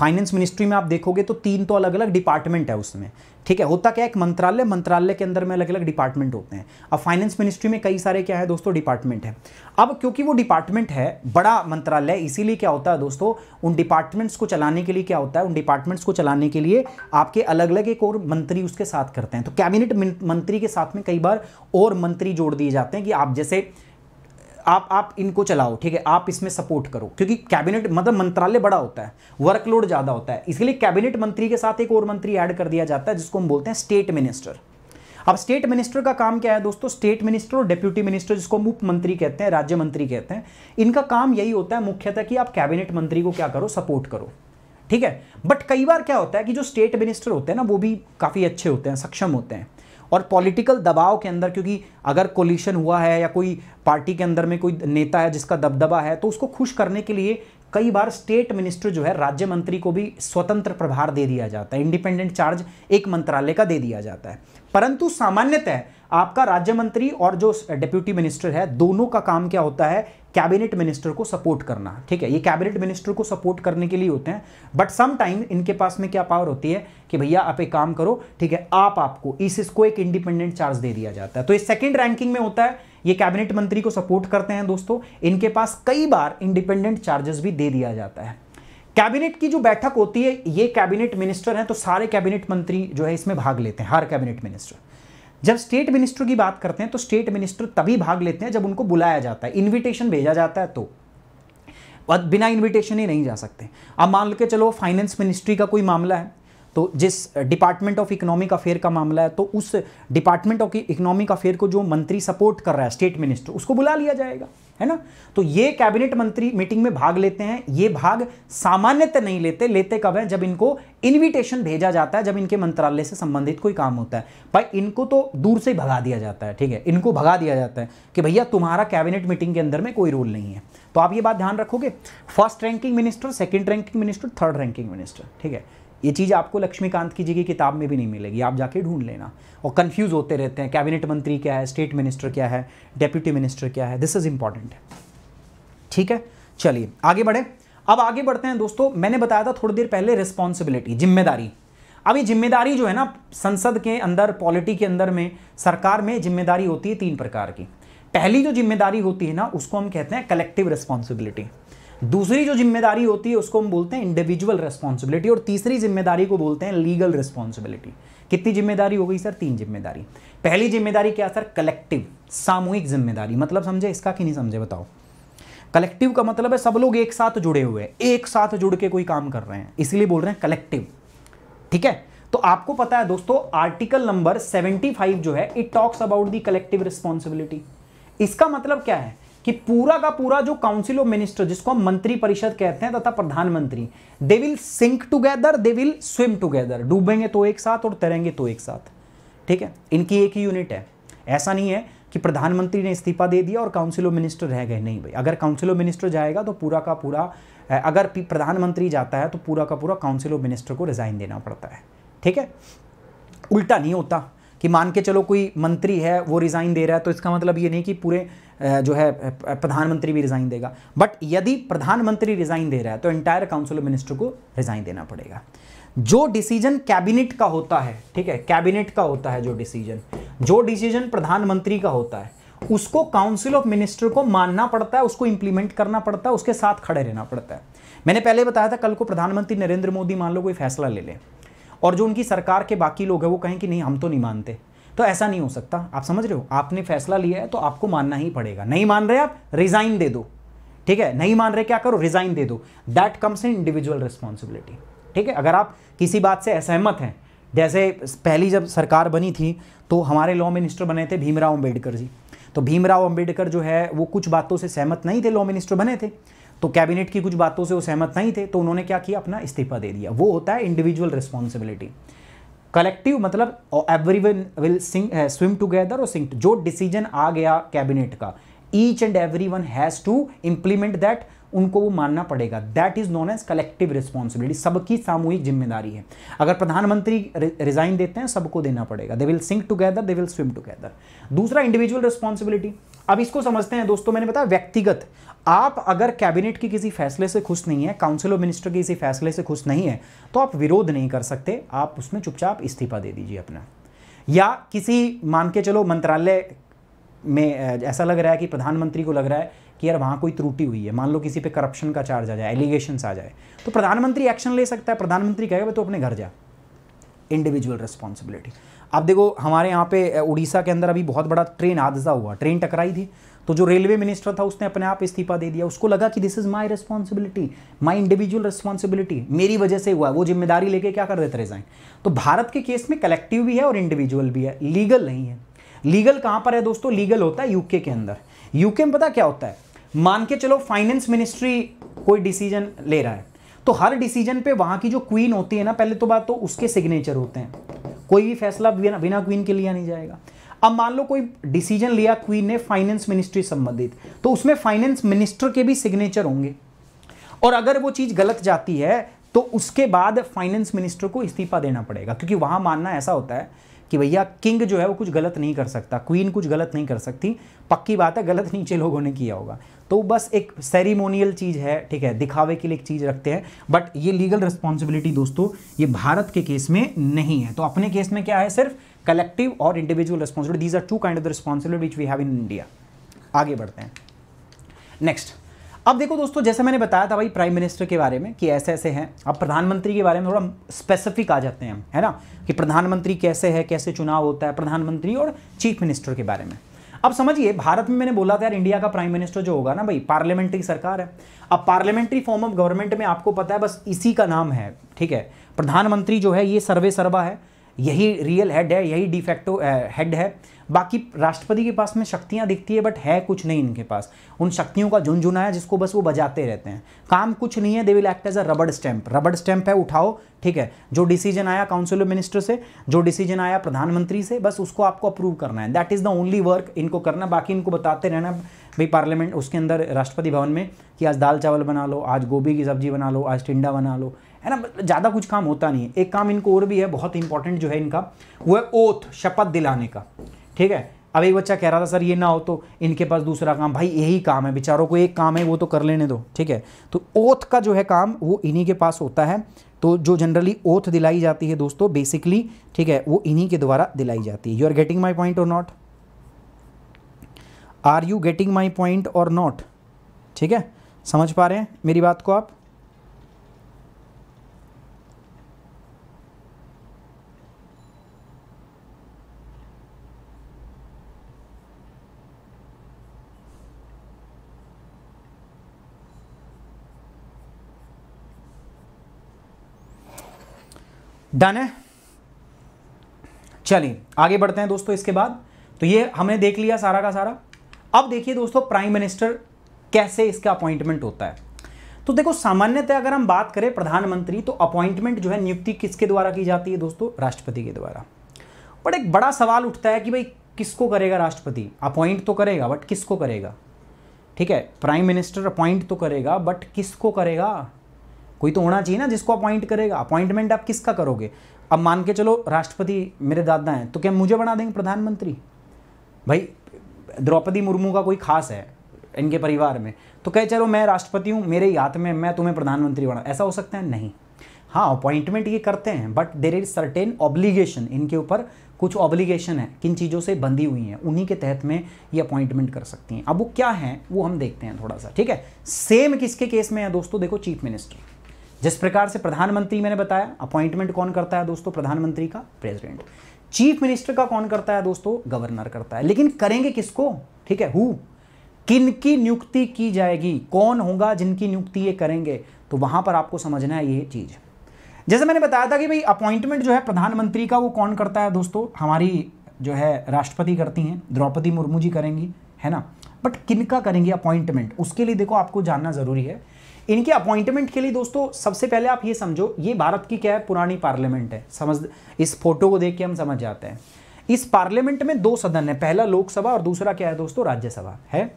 फाइनेंस मिनिस्ट्री में आप देखोगे तो तीन तो अलग अलग डिपार्टमेंट है उसमें ठीक है होता क्या है एक मंत्रालय मंत्रालय के अंदर में अलग अलग डिपार्टमेंट होते हैं अब फाइनेंस मिनिस्ट्री में कई सारे क्या है दोस्तों डिपार्टमेंट है अब क्योंकि वो डिपार्टमेंट है बड़ा मंत्रालय इसीलिए क्या होता है दोस्तों उन डिपार्टमेंट्स को चलाने के लिए क्या होता है उन डिपार्टमेंट्स को चलाने के लिए आपके अलग अलग एक और मंत्री उसके साथ करते हैं तो कैबिनेट मंत्री के साथ में कई बार और मंत्री जोड़ दिए जाते हैं कि आप जैसे आप आप इनको चलाओ ठीक है आप इसमें सपोर्ट करो क्योंकि कैबिनेट मतलब मंत्रालय बड़ा होता है वर्कलोड ज़्यादा होता है इसलिए कैबिनेट मंत्री के साथ एक और मंत्री ऐड कर दिया जाता है जिसको हम बोलते हैं स्टेट मिनिस्टर अब स्टेट मिनिस्टर का काम क्या है दोस्तों स्टेट मिनिस्टर और डेप्यूटी मिनिस्टर जिसको उप मंत्री कहते हैं राज्य मंत्री कहते हैं इनका काम यही होता है मुख्यतः कि आप कैबिनेट मंत्री को क्या करो सपोर्ट करो ठीक है बट कई बार क्या होता है कि जो स्टेट मिनिस्टर होते हैं ना वो भी काफ़ी अच्छे होते हैं सक्षम होते हैं और पॉलिटिकल दबाव के अंदर क्योंकि अगर कोलिशन हुआ है या कोई पार्टी के अंदर में कोई नेता है जिसका दबदबा है तो उसको खुश करने के लिए कई बार स्टेट मिनिस्टर जो है राज्य मंत्री को भी स्वतंत्र प्रभार दे दिया जाता है इंडिपेंडेंट चार्ज एक मंत्रालय का दे दिया जाता है परंतु सामान्यतः आपका राज्य मंत्री और जो डिप्यूटी मिनिस्टर है दोनों का काम क्या होता है कैबिनेट मिनिस्टर को सपोर्ट करना ठीक है ये कैबिनेट मिनिस्टर को सपोर्ट करने के लिए होते हैं बट सम टाइम इनके पास में क्या पावर होती है कि भैया आप एक काम करो ठीक है आप आपको इस इसको एक इंडिपेंडेंट चार्ज दे दिया जाता है तो ये सेकंड रैंकिंग में होता है ये कैबिनेट मंत्री को सपोर्ट करते हैं दोस्तों इनके पास कई बार इंडिपेंडेंट चार्जेस भी दे दिया जाता है कैबिनेट की जो बैठक होती है ये कैबिनेट मिनिस्टर हैं तो सारे कैबिनेट मंत्री जो है इसमें भाग लेते हैं हर कैबिनेट मिनिस्टर जब स्टेट मिनिस्टर की बात करते हैं तो स्टेट मिनिस्टर तभी भाग लेते हैं जब उनको बुलाया जाता है इन्विटेशन भेजा जाता है तो बिना इन्विटेशन ही नहीं जा सकते अब मान लो के चलो फाइनेंस मिनिस्ट्री का कोई मामला है तो जिस डिपार्टमेंट ऑफ इकोनॉमिक अफेयर का मामला है तो उस डिपार्टमेंट ऑफ इकोनॉमिक अफेयर को जो मंत्री सपोर्ट कर रहा है स्टेट मिनिस्टर उसको बुला लिया जाएगा है ना तो ये कैबिनेट मंत्री मीटिंग में भाग लेते हैं ये भाग सामान्यतः नहीं लेते लेते कब है जब इनको इनविटेशन भेजा जाता है जब इनके मंत्रालय से संबंधित कोई काम होता है भाई इनको तो दूर से ही भगा दिया जाता है ठीक है इनको भगा दिया जाता है कि भैया तुम्हारा कैबिनेट मीटिंग के अंदर में कोई रोल नहीं है तो आप ये बात ध्यान रखोगे first ranking minister second ranking minister third ranking minister ठीक है ये चीज़ आपको लक्ष्मीकांत की जी की किताब में भी नहीं मिलेगी आप जाके ढूंढ लेना और कंफ्यूज होते रहते हैं कैबिनेट मंत्री क्या है स्टेट मिनिस्टर क्या है डेप्यूटी मिनिस्टर क्या है दिस इज़ इंपॉर्टेंट ठीक है चलिए आगे बढ़े अब आगे बढ़ते हैं दोस्तों मैंने बताया था थोड़ी देर पहले रिस्पॉन्सिबिलिटी जिम्मेदारी अब ये जिम्मेदारी जो है ना संसद के अंदर पॉलिटी के अंदर में सरकार में जिम्मेदारी होती है तीन प्रकार की पहली जो जिम्मेदारी होती है ना उसको हम कहते हैं कलेक्टिव रिस्पॉन्सिबिलिटी दूसरी जो जिम्मेदारी होती है उसको हम बोलते हैं इंडिविजुअल रिस्पॉन्सिबिलिटी और तीसरी जिम्मेदारी को बोलते हैं लीगल रिस्पॉन्सिबिलिटी कितनी जिम्मेदारी हो गई सर तीन जिम्मेदारी पहली जिम्मेदारी क्या सर कलेक्टिव सामूहिक जिम्मेदारी मतलब समझे इसका कि नहीं समझे बताओ कलेक्टिव का मतलब है सब लोग एक साथ जुड़े हुए हैं एक साथ जुड़ के कोई काम कर रहे हैं इसलिए बोल रहे हैं कलेक्टिव ठीक है तो आपको पता है दोस्तों आर्टिकल नंबर 75 जो है it talks about the collective responsibility इसका मतलब क्या है कि पूरा का पूरा जो काउंसिल ऑफ मिनिस्टर जिसको हम मंत्री परिषद कहते हैं तथा प्रधानमंत्री they will sink together they will swim together डूबेंगे तो एक साथ और तैरेंगे तो एक साथ ठीक है इनकी एक ही यूनिट है ऐसा नहीं है कि प्रधानमंत्री ने इस्तीफा दे दिया और काउंसिल ऑफ मिनिस्टर रह गए नहीं भाई अगर काउंसिल ऑफ मिनिस्टर जाएगा तो पूरा का पूरा अगर प्रधानमंत्री जाता है तो पूरा का पूरा काउंसिल ऑफ मिनिस्टर को रिज़ाइन देना पड़ता है ठीक है उल्टा नहीं होता कि मान के चलो कोई मंत्री है वो रिज़ाइन दे रहा है तो इसका मतलब ये नहीं कि पूरे जो है प्रधानमंत्री भी रिज़ाइन देगा बट यदि प्रधानमंत्री रिज़ाइन दे रहा है तो एंटायर काउंसिल ऑफ मिनिस्टर को रिज़ाइन देना पड़ेगा जो डिसीजन कैबिनेट का होता है ठीक है कैबिनेट का होता है जो डिसीजन जो डिसीजन प्रधानमंत्री का होता है उसको काउंसिल ऑफ मिनिस्टर को मानना पड़ता है उसको इंप्लीमेंट करना पड़ता है उसके साथ खड़े रहना पड़ता है मैंने पहले बताया था कल को प्रधानमंत्री नरेंद्र मोदी मान लो कोई फैसला ले लें और जो उनकी सरकार के बाकी लोग हैं वो कहें कि नहीं हम तो नहीं मानते तो ऐसा नहीं हो सकता आप समझ रहे हो आपने फैसला लिया है तो आपको मानना ही पड़ेगा नहीं मान रहे आप रिजाइन दे दो ठीक है नहीं मान रहे क्या करो रिजाइन दे दो that comes in individual responsibility ठीक है अगर आप किसी बात से असहमत हैं जैसे पहली जब सरकार बनी थी तो हमारे लॉ मिनिस्टर बने थे भीमराव अम्बेडकर जी तो भीमराव अम्बेडकर जो है वो कुछ बातों से सहमत नहीं थे लॉ मिनिस्टर बने थे तो कैबिनेट की कुछ बातों से वो सहमत नहीं थे तो उन्होंने क्या किया अपना इस्तीफा दे दिया वो होता है इंडिविजुअल रिस्पॉन्सिबिलिटी कलेक्टिव मतलब every one will sink swim together और सिंग जो डिसीजन आ गया कैबिनेट का each and every one has to implement that उनको वो मानना पड़ेगा that is known as collective responsibility सबकी सामूहिक जिम्मेदारी है अगर प्रधानमंत्री रिजाइन देते हैं सबको देना पड़ेगा they will sink together they will swim together दूसरा इंडिविजुअल रिस्पॉन्सिबिलिटी अब इसको समझते हैं दोस्तों मैंने बताया व्यक्तिगत आप अगर कैबिनेट के किसी फैसले से खुश नहीं है काउंसिल ऑफ मिनिस्टर के किसी फैसले से खुश नहीं है तो आप विरोध नहीं कर सकते आप उसमें चुपचाप इस्तीफा दे दीजिए अपना या किसी मान के चलो मंत्रालय में ऐसा लग रहा है कि प्रधानमंत्री को लग रहा है कि यार वहाँ कोई त्रुटि हुई है मान लो किसी पे करप्शन का चार्ज आ जाए एलिगेशन आ जाए तो प्रधानमंत्री एक्शन ले सकता है प्रधानमंत्री कहेगा तो अपने घर जा इंडिविजुअल रिस्पॉन्सिबिलिटी आप देखो हमारे यहाँ पे उड़ीसा के अंदर अभी बहुत बड़ा ट्रेन हादसा हुआ ट्रेन टकराई थी तो जो रेलवे मिनिस्टर था उसने अपने आप इस्तीफा दे दिया उसको लगा कि this is my responsibility my individual responsibility मेरी वजह से हुआ वो जिम्मेदारी लेके क्या कर देते रिजाइन तो भारत के केस में कलेक्टिव भी है और इंडिविजुअल भी है लीगल नहीं है लीगल कहां पर है दोस्तों लीगल होता है यूके के अंदर यूके में पता क्या होता है मान के चलो फाइनेंस मिनिस्ट्री कोई डिसीजन ले रहा है तो हर डिसीजन पे वहां की जो क्वीन होती है ना पहले तो बात तो उसके सिग्नेचर होते हैं कोई भी फैसला बिना, बिना क्वीन के लिया नहीं जाएगा अब मान लो कोई डिसीजन लिया क्वीन ने फाइनेंस मिनिस्ट्री संबंधित तो उसमें फाइनेंस मिनिस्टर के भी सिग्नेचर होंगे और अगर वो चीज़ गलत जाती है तो उसके बाद फाइनेंस मिनिस्टर को इस्तीफा देना पड़ेगा क्योंकि वहां मानना ऐसा होता है कि भैया किंग जो है वो कुछ गलत नहीं कर सकता क्वीन कुछ गलत नहीं कर सकती पक्की बात है गलत नीचे लोगों ने किया होगा तो बस एक सेरिमोनियल चीज़ है ठीक है दिखावे के लिए एक चीज़ रखते हैं बट ये लीगल रिस्पॉन्सिबिलिटी दोस्तों ये भारत के केस में नहीं है तो अपने केस में क्या है सिर्फ कलेक्टिव और individual responsibility these are two kind of the responsibility which we have in India आगे बढ़ते हैं नेक्स्ट अब देखो दोस्तों जैसे मैंने बताया था भाई प्राइम मिनिस्टर के बारे में कि ऐसे ऐसे हैं अब प्रधानमंत्री के बारे में थोड़ा स्पेसिफिक आ जाते हैं हम है ना कि प्रधानमंत्री कैसे है कैसे चुनाव होता है प्रधानमंत्री और चीफ मिनिस्टर के बारे में अब समझिए भारत में मैंने बोला था यार इंडिया का प्राइम मिनिस्टर जो होगा ना भाई पार्लियामेंट्री सरकार है अब पार्लियामेंट्री फॉर्म ऑफ गवर्नमेंट में आपको पता है बस इसी का नाम है ठीक है प्रधानमंत्री जो है ये सर्वे सर्वा है यही रियल हेड है यही डिफेक्टो हेड eh, है बाकी राष्ट्रपति के पास में शक्तियाँ दिखती है बट है कुछ नहीं इनके पास उन शक्तियों का झुंझुना है जिसको बस वो बजाते रहते हैं काम कुछ नहीं है they will act as a rubber stamp रबड़ स्टैम्प है उठाओ ठीक है जो डिसीजन आया काउंसिल ऑफ मिनिस्टर से जो डिसीजन आया प्रधानमंत्री से बस उसको आपको अप्रूव करना है that is the only work इनको करना बाकी इनको बताते रहना भाई पार्लियामेंट उसके अंदर राष्ट्रपति भवन में कि आज दाल चावल बना लो आज गोभी की सब्जी बना लो आज टिंडा बना लो है ना ज़्यादा कुछ काम होता नहीं है एक काम इनको और भी है बहुत इंपॉर्टेंट जो है इनका वो है ओथ शपथ दिलाने का ठीक है अब एक बच्चा कह रहा था सर ये ना हो तो इनके पास दूसरा काम भाई यही काम है बेचारों को एक काम है वो तो कर लेने दो ठीक है तो ओथ का जो है काम वो इन्हीं के पास होता है तो जो जनरली ओथ दिलाई जाती है दोस्तों बेसिकली ठीक है वो इन्हीं के द्वारा दिलाई जाती है you are getting my point or not are you getting my point or not ठीक है समझ पा रहे हैं मेरी बात को आप डन है चलिए आगे बढ़ते हैं दोस्तों इसके बाद तो ये हमने देख लिया सारा का सारा अब देखिए दोस्तों प्राइम मिनिस्टर कैसे इसका अपॉइंटमेंट होता है तो देखो सामान्यतः अगर हम बात करें प्रधानमंत्री तो अपॉइंटमेंट जो है नियुक्ति किसके द्वारा की जाती है दोस्तों राष्ट्रपति के द्वारा बट एक बड़ा सवाल उठता है कि भाई किसको करेगा राष्ट्रपति अपॉइंट तो करेगा बट किसको करेगा ठीक है प्राइम मिनिस्टर अपॉइंट तो करेगा बट किसको करेगा कोई तो होना चाहिए ना जिसको अपॉइंट करेगा अपॉइंटमेंट आप किसका करोगे अब मान के चलो राष्ट्रपति मेरे दादा हैं तो क्या मुझे बना देंगे प्रधानमंत्री भाई द्रौपदी मुर्मू का कोई खास है इनके परिवार में तो कहे चलो मैं राष्ट्रपति हूँ मेरे ही हाथ में मैं तुम्हें प्रधानमंत्री बना ऐसा हो सकता है नहीं हाँ अपॉइंटमेंट ये करते हैं but there is certain obligation इनके ऊपर कुछ ऑब्लिगेशन है किन चीज़ों से बंधी हुई हैं उन्हीं के तहत में ये अपॉइंटमेंट कर सकती हैं अब वो क्या है वो हम देखते हैं थोड़ा सा ठीक है सेम किसके केस में है दोस्तों देखो चीफ मिनिस्टर जिस प्रकार से प्रधानमंत्री मैंने बताया अपॉइंटमेंट कौन करता है दोस्तों प्रधानमंत्री का प्रेसिडेंट चीफ मिनिस्टर का कौन करता है दोस्तों गवर्नर करता है लेकिन करेंगे किसको ठीक है हु किन की नियुक्ति की जाएगी कौन होगा जिनकी नियुक्ति ये करेंगे तो वहां पर आपको समझना है ये चीज जैसे मैंने बताया था कि भाई अपॉइंटमेंट जो है प्रधानमंत्री का वो कौन करता है दोस्तों हमारी जो है राष्ट्रपति करती हैं द्रौपदी मुर्मू जी करेंगी है ना बट किन का करेंगी अपॉइंटमेंट उसके लिए देखो आपको जानना ज़रूरी है इनके अपॉइंटमेंट के लिए दोस्तों सबसे पहले आप ये समझो ये भारत की क्या है पुरानी पार्लियामेंट है समझ इस फोटो को देख के हम समझ जाते हैं इस पार्लियामेंट में दो सदन है पहला लोकसभा और दूसरा क्या है दोस्तों राज्यसभा है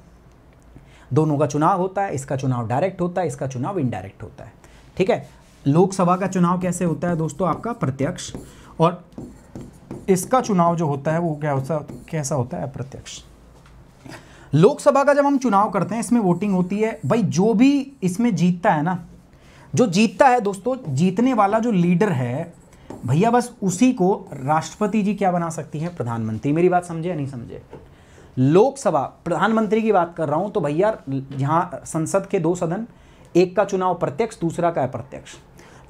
दोनों का चुनाव होता है इसका चुनाव डायरेक्ट होता है इसका चुनाव इनडायरेक्ट होता है ठीक है लोकसभा का चुनाव कैसे होता है दोस्तों आपका प्रत्यक्ष और इसका चुनाव जो होता है वो क्या होता कैसा होता है अप्रत्यक्ष लोकसभा का जब हम चुनाव करते हैं इसमें वोटिंग होती है भाई जो भी इसमें जीतता है ना जो जीतता है दोस्तों जीतने वाला जो लीडर है भैया बस उसी को राष्ट्रपति जी क्या बना सकती है प्रधानमंत्री मेरी बात समझे या नहीं समझे लोकसभा प्रधानमंत्री की बात कर रहा हूं तो भैया यहाँ संसद के दो सदन एक का चुनाव प्रत्यक्ष दूसरा का अप्रत्यक्ष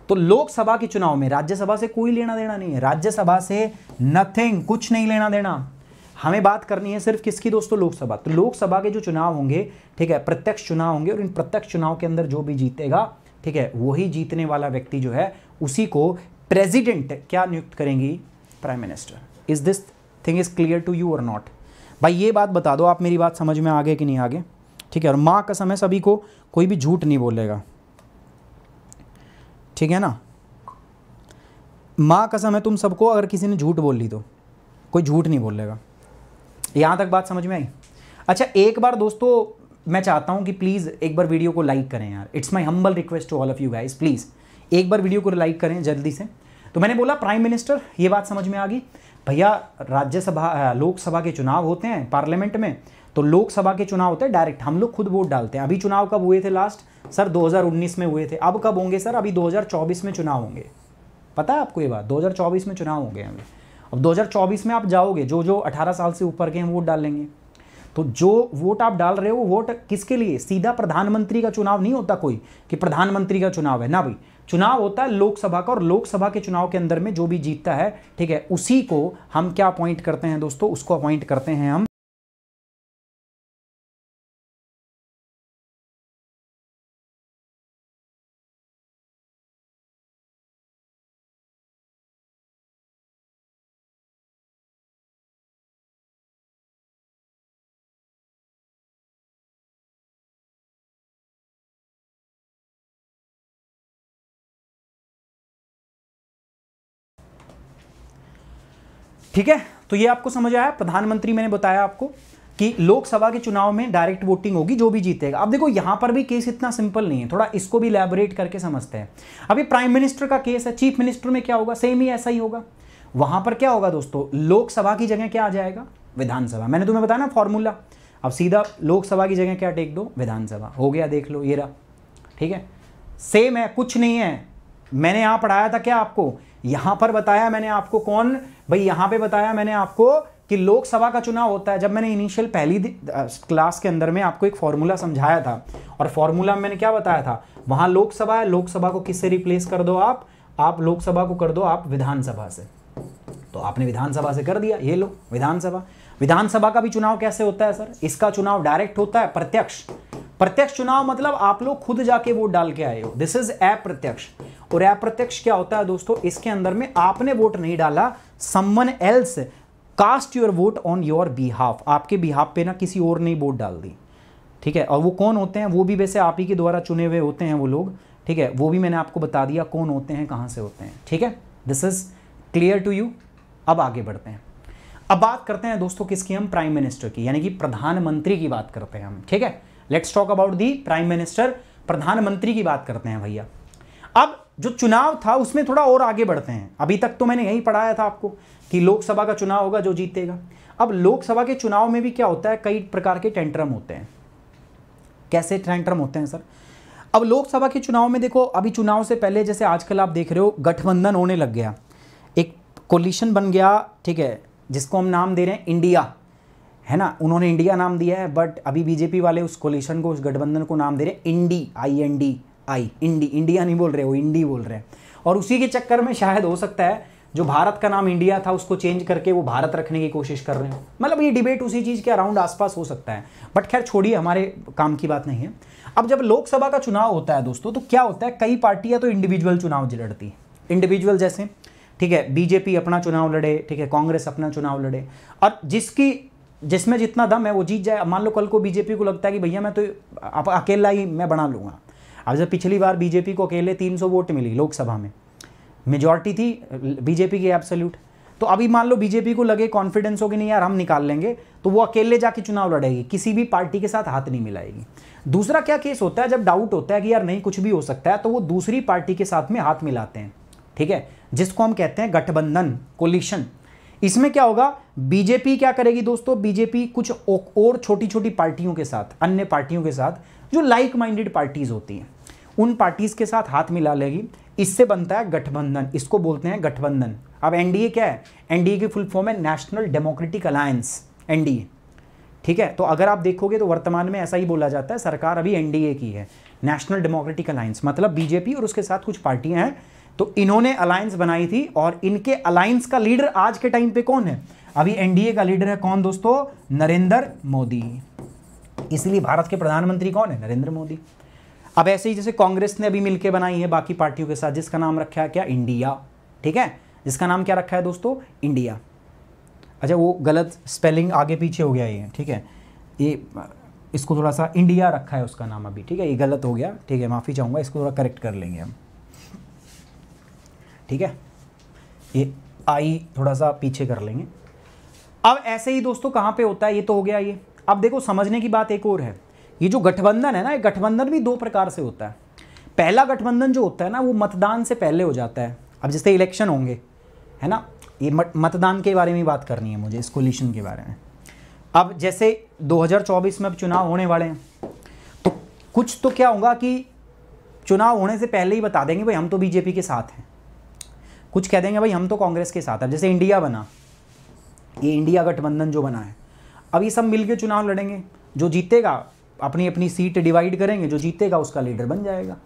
तो लोकसभा के चुनाव में राज्यसभा से कोई लेना देना नहीं है राज्यसभा से नथिंग कुछ नहीं लेना देना हमें बात करनी है सिर्फ किसकी दोस्तों लोकसभा तो लोकसभा के जो चुनाव होंगे ठीक है प्रत्यक्ष चुनाव होंगे और इन प्रत्यक्ष चुनाव के अंदर जो भी जीतेगा ठीक है वही जीतने वाला व्यक्ति जो है उसी को प्रेजिडेंट क्या नियुक्त करेंगी prime minister is this thing is clear to you or not भाई ये बात बता दो आप मेरी बात समझ में आगे कि नहीं आगे ठीक है और माँ का समय सभी को कोई भी झूठ नहीं बोलेगा ठीक है ना माँ का समय तुम सबको अगर किसी ने झूठ बोल ली तो कोई झूठ नहीं बोलेगा यहाँ तक बात समझ में आई अच्छा एक बार दोस्तों मैं चाहता हूँ कि प्लीज़ एक बार वीडियो को लाइक करें यार it's my humble request to all of you guys please एक बार वीडियो को लाइक करें जल्दी से तो मैंने बोला प्राइम मिनिस्टर ये बात समझ में आ गई भैया राज्यसभा लोकसभा के चुनाव होते हैं पार्लियामेंट में तो लोकसभा के चुनाव होते हैं डायरेक्ट हम लोग खुद वोट डालते हैं अभी चुनाव कब हुए थे लास्ट सर 2019 में हुए थे अब कब होंगे सर अभी 2024 में चुनाव होंगे पता है आपको ये बात 2024 में चुनाव होंगे हमें अब 2024 में आप जाओगे जो जो 18 साल से ऊपर के हैं वोट डाल लेंगे तो जो वोट आप डाल रहे हो वोट किसके लिए सीधा प्रधानमंत्री का चुनाव नहीं होता कोई कि प्रधानमंत्री का चुनाव है ना भाई चुनाव होता है लोकसभा का और लोकसभा के चुनाव के अंदर में जो भी जीतता है ठीक है उसी को हम क्या अपॉइंट करते हैं दोस्तों उसको अपॉइंट करते हैं हम ठीक है तो ये आपको समझ आया प्रधानमंत्री मैंने बताया आपको कि लोकसभा के चुनाव में डायरेक्ट वोटिंग होगी जो भी जीतेगा अब देखो यहां पर भी केस इतना सिंपल नहीं है थोड़ा इसको भी इलेबोरेट करके समझते हैं अभी प्राइम मिनिस्टर का केस है चीफ मिनिस्टर में क्या होगा सेम ही ऐसा ही होगा वहां पर क्या होगा दोस्तों लोकसभा की जगह क्या आ जाएगा विधानसभा मैंने तुम्हें बताया ना फॉर्मूला अब सीधा लोकसभा की जगह क्या टेक दो विधानसभा हो गया देख लो ये रहा ठीक है सेम है कुछ नहीं है मैंने यहां पढ़ाया था क्या आपको यहां पर बताया मैंने आपको कौन भाई यहां पे बताया मैंने आपको कि लोकसभा का चुनाव होता है जब मैंने इनिशियल पहली क्लास के अंदर में आपको एक फॉर्मूला समझाया था और फॉर्मूला में मैंने क्या बताया था वहां लोकसभा है लोकसभा को किससे रिप्लेस कर दो आप आप लोकसभा को कर दो आप विधानसभा से तो आपने विधानसभा से कर दिया ये लो विधानसभा विधानसभा का भी चुनाव कैसे होता है सर इसका चुनाव डायरेक्ट होता है प्रत्यक्ष प्रत्यक्ष चुनाव मतलब आप लोग खुद जाके वोट डाल के आए हो दिस इज अप्रत्यक्ष और अप्रत्यक्ष क्या होता है दोस्तों इसके अंदर में आपने वोट नहीं डाला someone else cast your vote on your behalf आपके बिहाफ पे ना किसी और ने वोट डाल दी ठीक है और वो कौन होते हैं वो भी वैसे आप ही के द्वारा चुने हुए होते हैं वो लोग ठीक है वो भी मैंने आपको बता दिया कौन होते हैं कहाँ से होते हैं ठीक है this is clear to you अब आगे बढ़ते हैं अब बात करते हैं दोस्तों किसकी हम प्राइम मिनिस्टर की यानी कि प्रधानमंत्री की बात करते हैं हम ठीक है let's talk about the prime minister प्रधानमंत्री की बात करते हैं भैया अब जो चुनाव था उसमें थोड़ा और आगे बढ़ते हैं अभी तक तो मैंने यही पढ़ाया था आपको कि लोकसभा का चुनाव होगा जो जीतेगा अब लोकसभा के चुनाव में भी क्या होता है कई प्रकार के टेंट्रम होते हैं कैसे टेंट्रम होते हैं सर अब लोकसभा के चुनाव में देखो अभी चुनाव से पहले जैसे आजकल आप देख रहे हो गठबंधन होने लग गया एक कोलिशन बन गया ठीक है जिसको हम नाम दे रहे हैं इंडिया है ना उन्होंने इंडिया नाम दिया है बट अभी बीजेपी वाले उस कोलिशन को उस गठबंधन को नाम दे रहे INDI I N D I INDI India नहीं बोल रहे वो इंडी बोल रहे हैं और उसी के चक्कर में शायद हो सकता है जो भारत का नाम इंडिया था उसको चेंज करके वो भारत रखने की कोशिश कर रहे हो मतलब ये डिबेट उसी चीज़ के अराउंड आसपास हो सकता है बट खैर छोड़िए हमारे काम की बात नहीं है अब जब लोकसभा का चुनाव होता है दोस्तों तो क्या होता है कई पार्टियां तो इंडिविजुअल चुनाव लड़ती हैं इंडिविजुअल जैसे ठीक है बीजेपी अपना चुनाव लड़े ठीक है कांग्रेस अपना चुनाव लड़े और जिसकी जिसमें जितना दम है वो जीत जाए मान लो कल को बीजेपी को लगता है कि भैया मैं तो आप अकेला ही मैं बना लूँगा अब जब पिछली बार बीजेपी को अकेले 300 वोट मिली लोकसभा में मेजॉरिटी थी बीजेपी की एब्सोल्यूट तो अभी मान लो बीजेपी को लगे कॉन्फिडेंस हो कि नहीं यार हम निकाल लेंगे तो वो अकेले जाके चुनाव लड़ेगी किसी भी पार्टी के साथ हाथ नहीं मिलाएगी दूसरा क्या केस होता है जब डाउट होता है कि यार नहीं कुछ भी हो सकता है तो वो दूसरी पार्टी के साथ में हाथ मिलाते हैं ठीक है जिसको हम कहते हैं गठबंधन कोलिशन इसमें क्या होगा बीजेपी क्या करेगी दोस्तों बीजेपी कुछ और छोटी छोटी पार्टियों के साथ अन्य पार्टियों के साथ जो लाइक माइंडेड पार्टीज होती हैं उन पार्टीज के साथ हाथ मिला लेगी इससे बनता है गठबंधन इसको बोलते हैं गठबंधन अब एनडीए क्या है एनडीए की फुल फॉर्म है नेशनल डेमोक्रेटिक अलायंस एनडीए ठीक है तो अगर आप देखोगे तो वर्तमान में ऐसा ही बोला जाता है सरकार अभी एनडीए की है नेशनल डेमोक्रेटिक अलायंस मतलब बीजेपी और उसके साथ कुछ पार्टियां हैं तो इन्होंने अलायंस बनाई थी और इनके अलायंस का लीडर आज के टाइम पे कौन है अभी एनडीए का लीडर है कौन दोस्तों नरेंद्र मोदी इसलिए भारत के प्रधानमंत्री कौन है नरेंद्र मोदी अब ऐसे ही जैसे कांग्रेस ने अभी मिलकर बनाई है बाकी पार्टियों के साथ जिसका नाम रखा है क्या इंडिया ठीक है जिसका नाम क्या रखा है दोस्तों इंडिया अच्छा वो गलत स्पेलिंग आगे पीछे हो गया ये ठीक है ये इसको थोड़ा सा इंडिया रखा है उसका नाम अभी ठीक है ये गलत हो गया ठीक है माफ़ी चाहूँगा इसको थोड़ा करेक्ट कर लेंगे हम ठीक है ये आई थोड़ा सा पीछे कर लेंगे अब ऐसे ही दोस्तों कहाँ पे होता है ये तो हो गया ये अब देखो समझने की बात एक और है ये जो गठबंधन है ना ये गठबंधन भी दो प्रकार से होता है पहला गठबंधन जो होता है ना वो मतदान से पहले हो जाता है अब जैसे इलेक्शन होंगे है ना ये मतदान के बारे में बात करनी है मुझे इस कोलिशन के बारे में अब जैसे 2024 में अब चुनाव होने वाले हैं तो कुछ तो क्या होगा कि चुनाव होने से पहले ही बता देंगे भाई हम तो बीजेपी के साथ हैं कुछ कह देंगे भाई हम तो कांग्रेस के साथ हैं जैसे इंडिया बना ये इंडिया गठबंधन जो बना है अब ये सब मिलके चुनाव लड़ेंगे जो जीतेगा अपनी अपनी सीट डिवाइड करेंगे जो जीतेगा उसका लीडर बन जाएगा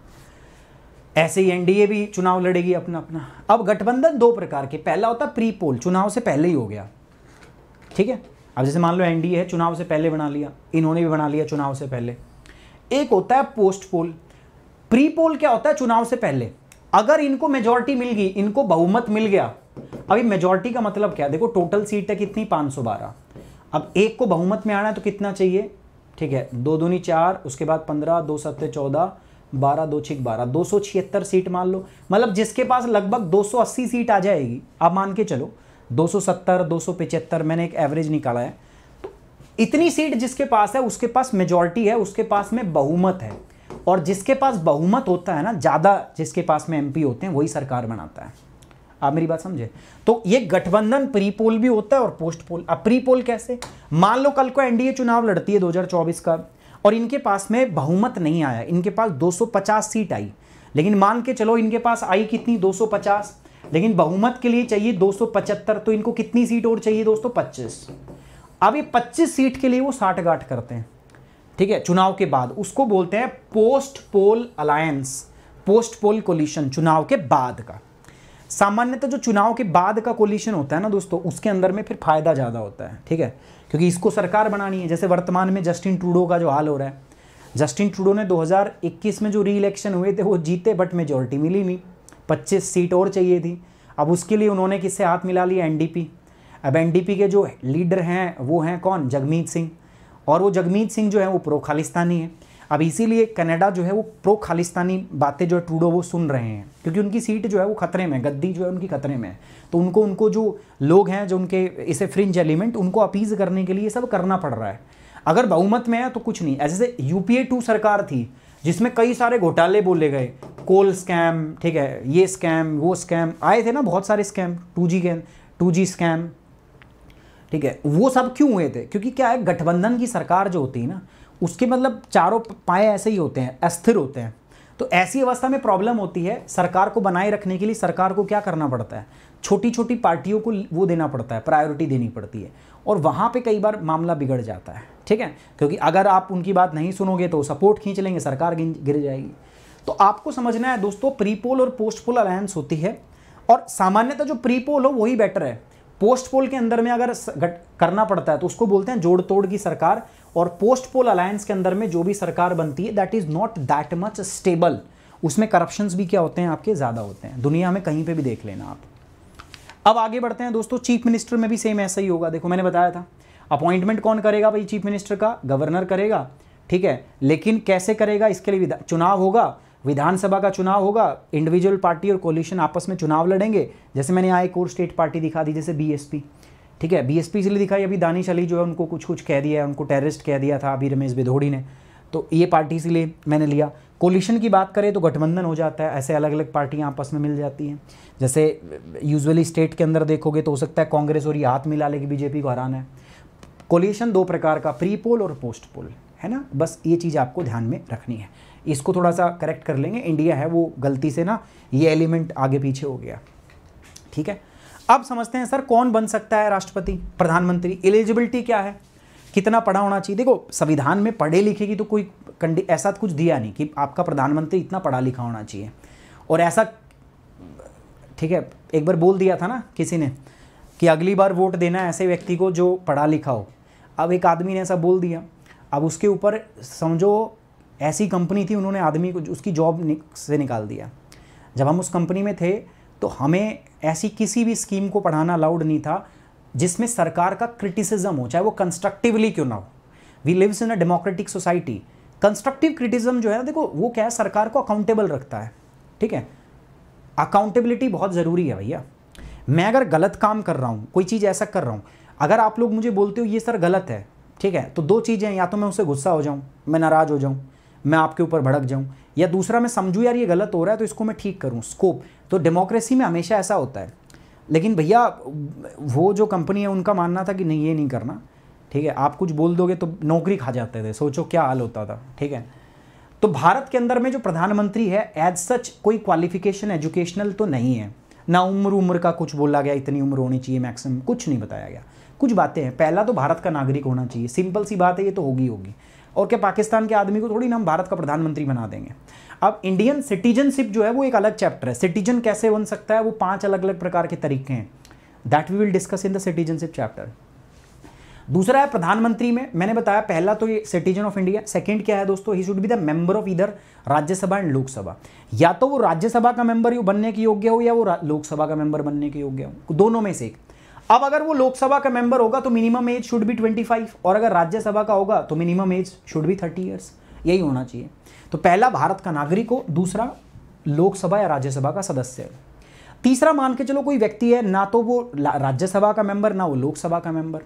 ऐसे ही एनडीए भी चुनाव लड़ेगी अपना अपना अब गठबंधन दो प्रकार के पहला होता है प्री पोल चुनाव से पहले ही हो गया ठीक है अब जैसे मान लो एनडीए है चुनाव से पहले बना लिया इन्होंने भी बना लिया चुनाव से पहले एक होता है पोस्ट पोल प्री पोल क्या होता है चुनाव से पहले अगर इनको मेजोरिटी मिल गई इनको बहुमत मिल गया अभी मेजोरिटी का मतलब क्या देखो टोटल सीट है कितनी 512 अब एक को बहुमत में आना है तो कितना चाहिए ठीक है दो दूनी चार उसके बाद पंद्रह दो सत्य चौदह बारह दो छिक बारह दो सौ छिहत्तर सीट मान लो मतलब जिसके पास लगभग दो सौ अस्सी सीट आ जाएगी आप मान के चलो सौ पिचहत्तर मैंने एक एवरेज निकाला है तो इतनी सीट जिसके पास है उसके पास मेजोरिटी है उसके पास में बहुमत है और जिसके पास बहुमत होता है ना ज़्यादा जिसके पास में एमपी होते हैं वही सरकार बनाता है आप मेरी बात समझे तो ये गठबंधन प्री पोल भी होता है और पोस्ट पोल अब प्री पोल कैसे मान लो कल को एनडीए चुनाव लड़ती है 2024 का और इनके पास में बहुमत नहीं आया इनके पास 250 सीट आई लेकिन मान के चलो इनके पास आई कितनी 250 लेकिन बहुमत के लिए चाहिए 275 तो इनको कितनी सीट और चाहिए दोस्तों 25 अब ये 25 सीट के लिए वो साठ गाठ करते हैं ठीक है चुनाव के बाद उसको बोलते हैं post poll alliance post poll coalition चुनाव के बाद का सामान्यतः जो चुनाव के बाद का कोलिशन होता है ना दोस्तों उसके अंदर में फिर फायदा ज़्यादा होता है ठीक है क्योंकि इसको सरकार बनानी है जैसे वर्तमान में जस्टिन ट्रूडो का जो हाल हो रहा है जस्टिन ट्रूडो ने 2021 में जो री इलेक्शन हुए थे वो जीते बट मेजोरिटी मिली नहीं पच्चीस सीट और चाहिए थी अब उसके लिए उन्होंने किससे हाथ मिला लिया एनडीपी अब एनडीपी के जो लीडर हैं वो हैं कौन जगमीत सिंह और वो जगमीत सिंह जो है वो प्रो खालिस्तानी है अब इसीलिए कनाडा जो है वो प्रो खालिस्तानी बातें जो है ट्रूडो वो सुन रहे हैं क्योंकि उनकी सीट जो है वो खतरे में गद्दी जो है उनकी खतरे में है तो उनको उनको जो लोग हैं जो उनके इसे फ्रिंज एलिमेंट उनको अपीज करने के लिए सब करना पड़ रहा है अगर बहुमत में है तो कुछ नहीं ऐसे यूपीए टू सरकार थी जिसमें कई सारे घोटाले बोले गए कोल स्कैम ठीक है ये स्कैम वो स्कैम आए थे ना बहुत सारे स्कैम टू जी के टू जी स्कैम ठीक है वो सब क्यों हुए थे क्योंकि क्या है गठबंधन की सरकार जो होती है ना उसके मतलब चारों पाए ऐसे ही होते हैं अस्थिर होते हैं तो ऐसी अवस्था में प्रॉब्लम होती है सरकार को बनाए रखने के लिए सरकार को क्या करना पड़ता है छोटी छोटी पार्टियों को वो देना पड़ता है प्रायोरिटी देनी पड़ती है और वहाँ पे कई बार मामला बिगड़ जाता है ठीक है क्योंकि अगर आप उनकी बात नहीं सुनोगे तो सपोर्ट खींच लेंगे सरकार गिर जाएगी तो आपको समझना है दोस्तों प्रीपोल और पोस्टपोल अलायंस होती है और सामान्यतः जो प्रीपोल हो वही बेटर है पोस्ट पोल के अंदर में अगर करना पड़ता है तो उसको बोलते हैं जोड़ तोड़ की सरकार और पोस्ट पोल अलायंस के अंदर में जो भी सरकार बनती है that is not that much stable उसमें करप्शन भी क्या होते हैं आपके ज़्यादा होते हैं दुनिया में कहीं पर भी देख लेना आप अब आगे बढ़ते हैं दोस्तों चीफ मिनिस्टर में भी सेम ऐसा ही होगा देखो मैंने बताया था अपॉइंटमेंट कौन करेगा भाई चीफ मिनिस्टर का गवर्नर करेगा ठीक है लेकिन कैसे करेगा इसके लिए चुनाव होगा विधानसभा का चुनाव होगा इंडिविजुअल पार्टी और कोलिशन आपस में चुनाव लड़ेंगे जैसे मैंने यहाँ एक और स्टेट पार्टी दिखा दी जैसे बीएसपी ठीक है बीएसपी इसलिए दिखाई अभी दानिश अली जो है उनको कुछ कुछ कह दिया है उनको टेररिस्ट कह दिया था अभी रमेश बिधोड़ी ने तो ये पार्टी इसलिए मैंने लिया कोलिशन की बात करें तो गठबंधन हो जाता है ऐसे अलग अलग पार्टियाँ आपस में मिल जाती हैं जैसे यूजुअली स्टेट के अंदर देखोगे तो हो सकता है कांग्रेस और ये हाथ मिला लेगी बीजेपी को हराना है कोलिशन दो प्रकार का प्री पोल और पोस्ट पोल है ना बस ये चीज़ आपको ध्यान में रखनी है इसको थोड़ा सा करेक्ट कर लेंगे इंडिया है वो गलती से ना ये एलिमेंट आगे पीछे हो गया ठीक है अब समझते हैं सर कौन बन सकता है राष्ट्रपति प्रधानमंत्री एलिजिबिलिटी क्या है कितना पढ़ा होना चाहिए देखो संविधान में पढ़े लिखे की तो कोई कंडी ऐसा तो कुछ दिया नहीं कि आपका प्रधानमंत्री इतना पढ़ा लिखा होना चाहिए और ऐसा ठीक है एक बार बोल दिया था ना किसी ने कि अगली बार वोट देना ऐसे व्यक्ति को जो पढ़ा लिखा हो अब एक आदमी ने ऐसा बोल दिया अब उसके ऊपर समझो ऐसी कंपनी थी उन्होंने आदमी को उसकी जॉब से निकाल दिया जब हम उस कंपनी में थे तो हमें ऐसी किसी भी स्कीम को पढ़ाना अलाउड नहीं था जिसमें सरकार का क्रिटिसिज्म हो चाहे वो कंस्ट्रक्टिवली क्यों ना हो we lives in a democratic society constructive criticism जो है ना देखो वो क्या है सरकार को अकाउंटेबल रखता है ठीक है अकाउंटेबिलिटी बहुत ज़रूरी है भैया मैं अगर गलत काम कर रहा हूँ कोई चीज़ ऐसा कर रहा हूँ अगर आप लोग मुझे बोलते हो ये सर गलत है ठीक है तो दो चीज़ें या तो मैं उससे गुस्सा हो जाऊँ मैं नाराज़ हो जाऊँ मैं आपके ऊपर भड़क जाऊँ या दूसरा मैं समझूँ यार ये गलत हो रहा है तो इसको मैं ठीक करूँ स्कोप तो डेमोक्रेसी में हमेशा ऐसा होता है लेकिन भैया वो जो कंपनी है उनका मानना था कि नहीं ये नहीं करना ठीक है आप कुछ बोल दोगे तो नौकरी खा जाते थे सोचो क्या हाल होता था ठीक है तो भारत के अंदर में जो प्रधानमंत्री है एज सच कोई क्वालिफिकेशन एजुकेशनल तो नहीं है ना उम्र उम्र का कुछ बोला गया इतनी उम्र होनी चाहिए मैक्सिमम कुछ नहीं बताया गया कुछ बातें हैं पहला तो भारत का नागरिक होना चाहिए सिंपल सी बात है ये तो होगी होगी और क्या पाकिस्तान के आदमी को थोड़ी ना हम भारत का प्रधानमंत्री बना देंगे अब इंडियन सिटीजनशिप जो है वो एक अलग चैप्टर है सिटीजन कैसे बन सकता है वो पांच अलग अलग प्रकार के तरीके हैं that we will discuss in the citizenship chapter दूसरा है प्रधानमंत्री में मैंने बताया पहला तो ये सिटीजन ऑफ इंडिया सेकंड क्या है दोस्तों he should be the member of either Rajya Sabha and Lok Sabha या तो वो राज्यसभा का मेंबर बनने के योग्य हो या वो लोकसभा का मेंबर बनने के योग्य हो दोनों में से एक अब अगर वो लोकसभा का मेंबर होगा तो minimum age should be five और अगर राज्यसभा का होगा तो minimum age should be thirty years यही होना चाहिए तो पहला भारत का नागरिक हो दूसरा लोकसभा या राज्यसभा का सदस्य है तीसरा मान के चलो कोई व्यक्ति है ना तो वो राज्यसभा का मेंबर ना वो लोकसभा का मेंबर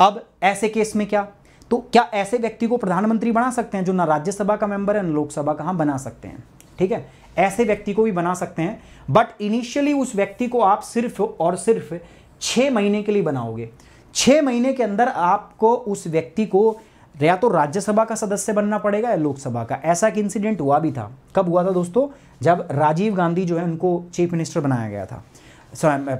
अब ऐसे केस में क्या तो क्या ऐसे व्यक्ति को प्रधानमंत्री बना सकते हैं जो ना राज्यसभा का मेंबर है ना लोकसभा का हम हाँ, बना सकते हैं ठीक है ऐसे व्यक्ति को भी बना सकते हैं बट इनिशियली उस व्यक्ति को आप सिर्फ और सिर्फ छः महीने के लिए बनाओगे छः महीने के अंदर आपको उस व्यक्ति को या तो राज्यसभा का सदस्य बनना पड़ेगा या लोकसभा का ऐसा एक इंसिडेंट हुआ भी था कब हुआ था दोस्तों जब राजीव गांधी जो है उनको चीफ मिनिस्टर बनाया गया था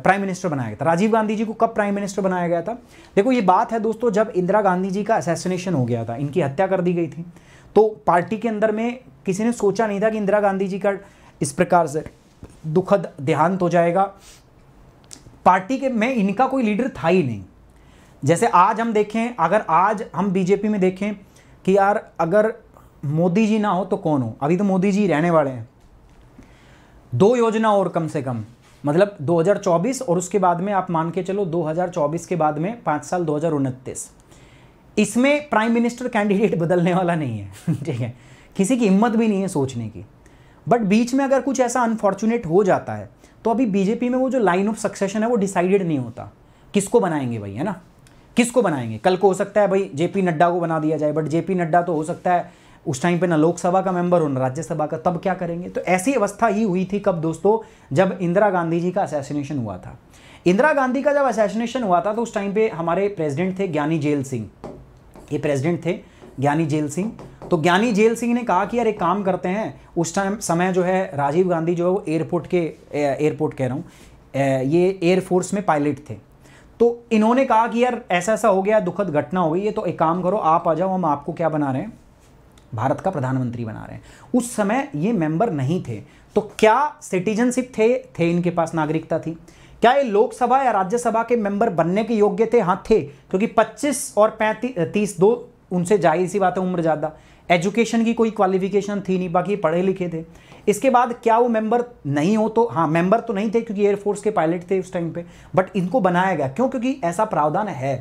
प्राइम मिनिस्टर बनाया गया था राजीव गांधी जी को कब प्राइम मिनिस्टर बनाया गया था देखो ये बात है दोस्तों जब इंदिरा गांधी जी का असैसिनेशन हो गया था इनकी हत्या कर दी गई थी तो पार्टी के अंदर में किसी ने सोचा नहीं था कि इंदिरा गांधी जी का इस प्रकार से दुखद देहांत हो जाएगा पार्टी के में इनका कोई लीडर था ही नहीं जैसे आज हम देखें अगर आज हम बीजेपी में देखें कि यार अगर मोदी जी ना हो तो कौन हो अभी तो मोदी जी रहने वाले हैं दो योजना और कम से कम मतलब 2024 और उसके बाद में आप मान के चलो 2024 के बाद में पाँच साल दो इसमें प्राइम मिनिस्टर कैंडिडेट बदलने वाला नहीं है ठीक है किसी की हिम्मत भी नहीं है सोचने की बट बीच में अगर कुछ ऐसा अनफॉर्चुनेट हो जाता है तो अभी बीजेपी में वो जो लाइन ऑफ सक्सेशन है वो डिसाइडेड नहीं होता किसको बनाएंगे भाई है ना किसको बनाएंगे कल को हो सकता है भाई जेपी नड्डा को बना दिया जाए बट जेपी नड्डा तो हो सकता है उस टाइम पे ना लोकसभा का मेंबर हो ना राज्यसभा का तब क्या करेंगे तो ऐसी अवस्था ही हुई थी कब दोस्तों जब इंदिरा गांधी जी का असैसिनेशन हुआ था इंदिरा गांधी का जब असैसिनेशन हुआ था तो उस टाइम पे हमारे प्रेसिडेंट थे ज्ञानी जेल सिंह ये प्रेसिडेंट थे ज्ञानी जेल सिंह तो ज्ञानी जेल सिंह ने कहा कि यार एक काम करते हैं उस टाइम समय जो है राजीव गांधी जो है वो एयरपोर्ट के एयरपोर्ट कह रहा हूँ ये एयरफोर्स में पायलट थे तो इन्होंने कहा कि यार ऐसा ऐसा हो गया दुखद घटना हो गई है तो एक काम करो आप आ जाओ हम आपको क्या बना रहे हैं भारत का प्रधानमंत्री बना रहे हैं उस समय ये मेंबर नहीं थे तो क्या सिटीजनशिप थे थे इनके पास नागरिकता थी क्या ये लोकसभा या राज्यसभा के मेंबर बनने के योग्य थे हाँ थे क्योंकि 25 और पैंतीस तीस दो उनसे जाहिर सी बात है उम्र ज़्यादा एजुकेशन की कोई क्वालिफिकेशन थी नहीं बाकी पढ़े लिखे थे इसके बाद क्या वो मेंबर नहीं हो तो हाँ मेंबर तो नहीं थे क्योंकि एयरफोर्स के पायलट थे उस टाइम पे बट इनको बनाया गया क्यों क्योंकि ऐसा प्रावधान है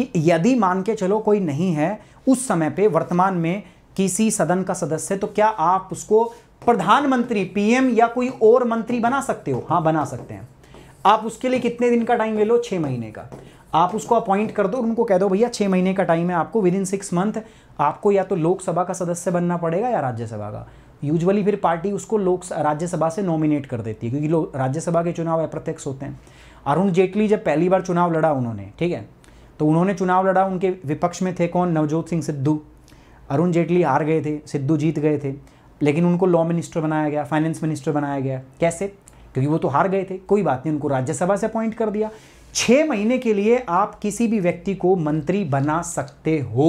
कि यदि मान के चलो कोई नहीं है उस समय पे वर्तमान में किसी सदन का सदस्य तो क्या आप उसको प्रधानमंत्री पीएम या कोई और मंत्री बना सकते हो हाँ बना सकते हैं आप उसके लिए कितने दिन का टाइम ले लो छः महीने का आप उसको अपॉइंट कर दो और उनको कह दो भैया छः महीने का टाइम है आपको विद इन सिक्स मंथ आपको या तो लोकसभा का सदस्य बनना पड़ेगा या राज्यसभा का यूजुअली फिर पार्टी उसको लोक राज्यसभा से नॉमिनेट कर देती है क्योंकि लोग राज्यसभा के चुनाव अप्रत्यक्ष होते हैं अरुण जेटली जब पहली बार चुनाव लड़ा उन्होंने ठीक है तो उन्होंने चुनाव लड़ा उनके विपक्ष में थे कौन नवजोत सिंह सिद्धू अरुण जेटली हार गए थे सिद्धू जीत गए थे लेकिन उनको लॉ मिनिस्टर बनाया गया फाइनेंस मिनिस्टर बनाया गया कैसे क्योंकि वो तो हार गए थे कोई बात नहीं उनको राज्यसभा से अपॉइंट कर दिया छः महीने के लिए आप किसी भी व्यक्ति को मंत्री बना सकते हो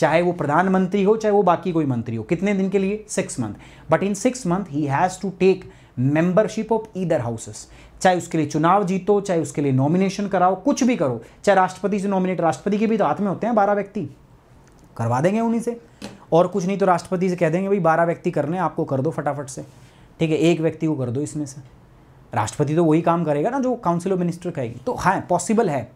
चाहे वो प्रधानमंत्री हो चाहे वो बाकी कोई मंत्री हो कितने दिन के लिए six month but in six month he has to take membership of either houses चाहे उसके लिए चुनाव जीतो चाहे उसके लिए नॉमिनेशन कराओ कुछ भी करो चाहे राष्ट्रपति से नॉमिनेट राष्ट्रपति के भी तो हाथ में होते हैं बारह व्यक्ति करवा देंगे उन्हीं से और कुछ नहीं तो राष्ट्रपति से कह देंगे भाई बारह व्यक्ति करने आपको कर दो फटाफट से ठीक है एक व्यक्ति को कर दो इसमें से राष्ट्रपति तो वही काम करेगा ना जो काउंसिल ऑफ मिनिस्टर कहेगी तो हाँ पॉसिबल है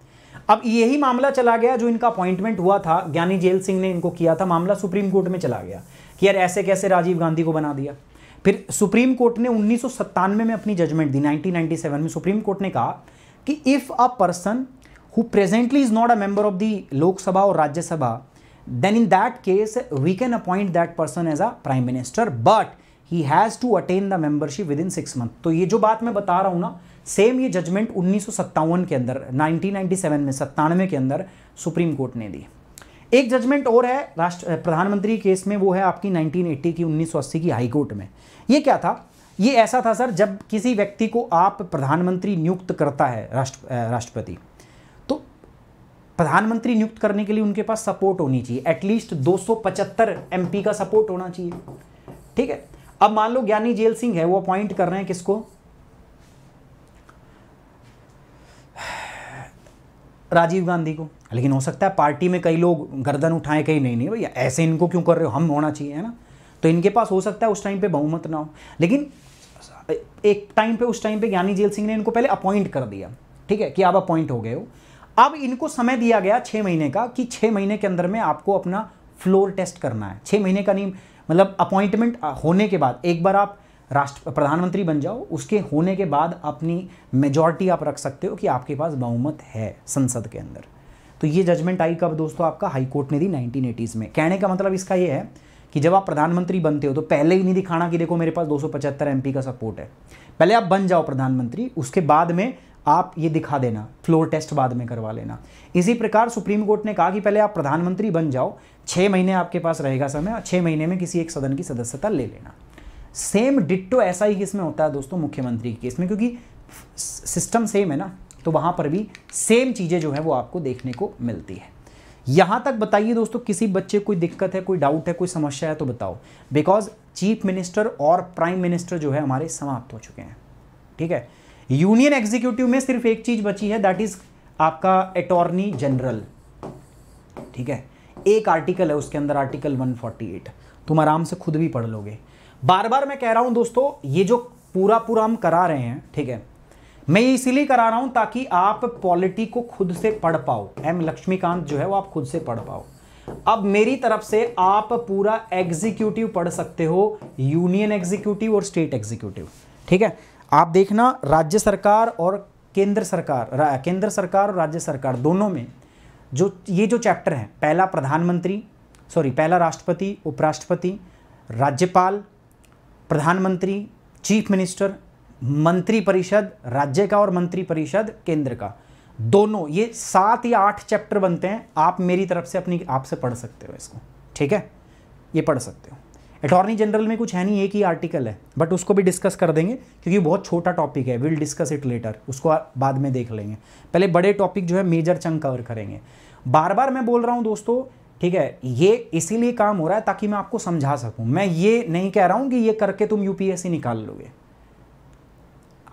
अब यही मामला चला गया जो इनका अपॉइंटमेंट हुआ था ज्ञानी जेल सिंह ने इनको किया था मामला सुप्रीम कोर्ट में चला गया कि यार ऐसे कैसे राजीव गांधी को बना दिया फिर सुप्रीम कोर्ट ने उन्नीस में अपनी जजमेंट दी 1997 में सुप्रीम कोर्ट ने कहा कि if a person who presently is not a member of the Lok Sabha or Rajya Sabha then in that case we can appoint that person as a prime minister but he has to attain the membership within six month तो ये जो बात मैं बता रहा हूँ ना same ये जजमेंट उन्नीस के अंदर 1997 में सत्तानवे के अंदर सुप्रीम कोर्ट ने दी एक जजमेंट और है राष्ट्र प्रधानमंत्री केस में वो है आपकी 1980 की 1980 की हाई कोर्ट में ये क्या था ये ऐसा था सर जब किसी व्यक्ति को आप प्रधानमंत्री नियुक्त करता है राष्ट्र राष्ट्रपति तो प्रधानमंत्री नियुक्त करने के लिए उनके पास सपोर्ट होनी चाहिए एटलीस्ट दो एमपी का सपोर्ट होना चाहिए ठीक है अब मान लो ज्ञानी जेल सिंह है वो अपॉइंट कर रहे हैं किसको राजीव गांधी को लेकिन हो सकता है पार्टी में कई लोग गर्दन उठाएं कहीं नहीं नहीं भैया ऐसे इनको क्यों कर रहे हो हम होना चाहिए है ना तो इनके पास हो सकता है उस टाइम पे बहुमत ना हो लेकिन एक टाइम पे उस टाइम पे ज्ञानी जेल सिंह ने इनको पहले अपॉइंट कर दिया ठीक है कि आप अपॉइंट हो गए हो अब इनको समय दिया गया छः महीने का कि छः महीने के अंदर में आपको अपना फ्लोर टेस्ट करना है छः महीने का नहीं मतलब अपॉइंटमेंट होने के बाद एक बार आप राष्ट्र प्रधानमंत्री बन जाओ उसके होने के बाद अपनी मेजॉरिटी आप रख सकते हो कि आपके पास बहुमत है संसद के अंदर तो ये जजमेंट आई कब दोस्तों आपका हाईकोर्ट ने दी नाइनटीन में कहने का मतलब इसका ये है कि जब आप प्रधानमंत्री बनते हो तो पहले ही नहीं दिखाना कि देखो मेरे पास दो सौ का सपोर्ट है पहले आप बन जाओ प्रधानमंत्री उसके बाद में आप ये दिखा देना फ्लोर टेस्ट बाद में करवा लेना इसी प्रकार सुप्रीम कोर्ट ने कहा कि पहले आप प्रधानमंत्री बन जाओ छः महीने आपके पास रहेगा समय और छः महीने में किसी एक सदन की सदस्यता ले लेना सेम डिट्टो ऐसा ही किस में होता है दोस्तों मुख्यमंत्री केस में क्योंकि सिस्टम सेम है ना तो वहाँ पर भी सेम चीज़ें जो है वो आपको देखने को मिलती है यहाँ तक बताइए दोस्तों किसी बच्चे कोई दिक्कत है कोई डाउट है कोई समस्या है तो बताओ बिकॉज चीफ मिनिस्टर और प्राइम मिनिस्टर जो है हमारे समाप्त हो चुके हैं ठीक है यूनियन एग्जीक्यूटिव में सिर्फ एक चीज बची है दैट इज आपका अटॉर्नी जनरल ठीक है एक आर्टिकल है उसके अंदर आर्टिकल 148 तुम आराम से खुद भी पढ़ लोगे बार बार मैं कह रहा हूं दोस्तों ये जो पूरा पूरा हम करा रहे हैं ठीक है मैं इसीलिए करा रहा हूं ताकि आप पॉलिटी को खुद से पढ़ पाओ एम लक्ष्मीकांत जो है वो आप खुद से पढ़ पाओ अब मेरी तरफ से आप पूरा एग्जीक्यूटिव पढ़ सकते हो यूनियन एग्जीक्यूटिव और स्टेट एग्जीक्यूटिव ठीक है आप देखना राज्य सरकार और केंद्र सरकार केंद्र सरकार और राज्य सरकार दोनों में जो ये जो चैप्टर हैं पहला प्रधानमंत्री सॉरी पहला राष्ट्रपति उपराष्ट्रपति राज्यपाल प्रधानमंत्री चीफ मिनिस्टर मंत्रिपरिषद राज्य का और मंत्रिपरिषद केंद्र का दोनों ये सात या आठ चैप्टर बनते हैं आप मेरी तरफ से अपनी आपसे पढ़ सकते हो इसको ठीक है ये पढ़ सकते हो अटॉर्नी जनरल में कुछ है नहीं एक ही आर्टिकल है बट उसको भी डिस्कस कर देंगे क्योंकि बहुत छोटा टॉपिक है विल डिस्कस इट लेटर उसको बाद में देख लेंगे पहले बड़े टॉपिक जो है मेजर चंक कवर करेंगे बार बार मैं बोल रहा हूँ दोस्तों ठीक है ये इसीलिए काम हो रहा है ताकि मैं आपको समझा सकूँ मैं ये नहीं कह रहा हूँ कि ये करके तुम यूपीएससी निकाल लोगे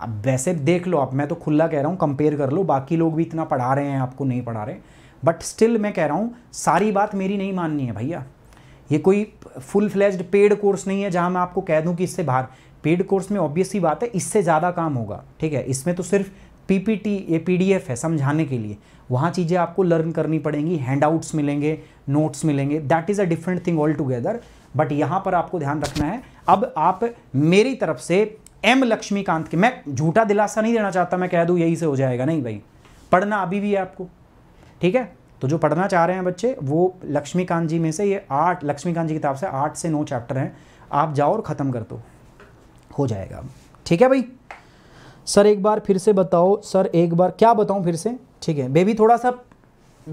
अब वैसे देख लो आप मैं तो खुला कह रहा हूँ कंपेयर कर लो बाकी लोग भी इतना पढ़ा रहे हैं आपको नहीं पढ़ा रहे बट स्टिल मैं कह रहा हूँ सारी बात मेरी नहीं माननी है भैया ये कोई फुल फ्लैज्ड पेड कोर्स नहीं है जहाँ मैं आपको कह दूँ कि इससे बाहर पेड कोर्स में ऑब्वियस ही बात है इससे ज़्यादा काम होगा ठीक है इसमें तो सिर्फ पीपीटी ये पीडीएफ है समझाने के लिए वहाँ चीज़ें आपको लर्न करनी पड़ेंगी हैंडआउट्स मिलेंगे नोट्स मिलेंगे that is a different thing all together but यहाँ पर आपको ध्यान रखना है अब आप मेरी तरफ से एम लक्ष्मीकांत के मैं झूठा दिलासा नहीं देना चाहता मैं कह दूँ यही से हो जाएगा नहीं भाई पढ़ना अभी भी है आपको ठीक है तो जो पढ़ना चाह रहे हैं बच्चे वो लक्ष्मीकांत जी में से ये आठ लक्ष्मीकांत जी की किताब से आठ से नौ चैप्टर हैं आप जाओ और ख़त्म कर दो हो जाएगा ठीक है भाई सर एक बार फिर से बताओ सर एक बार क्या बताऊँ फिर से ठीक है बेबी थोड़ा सा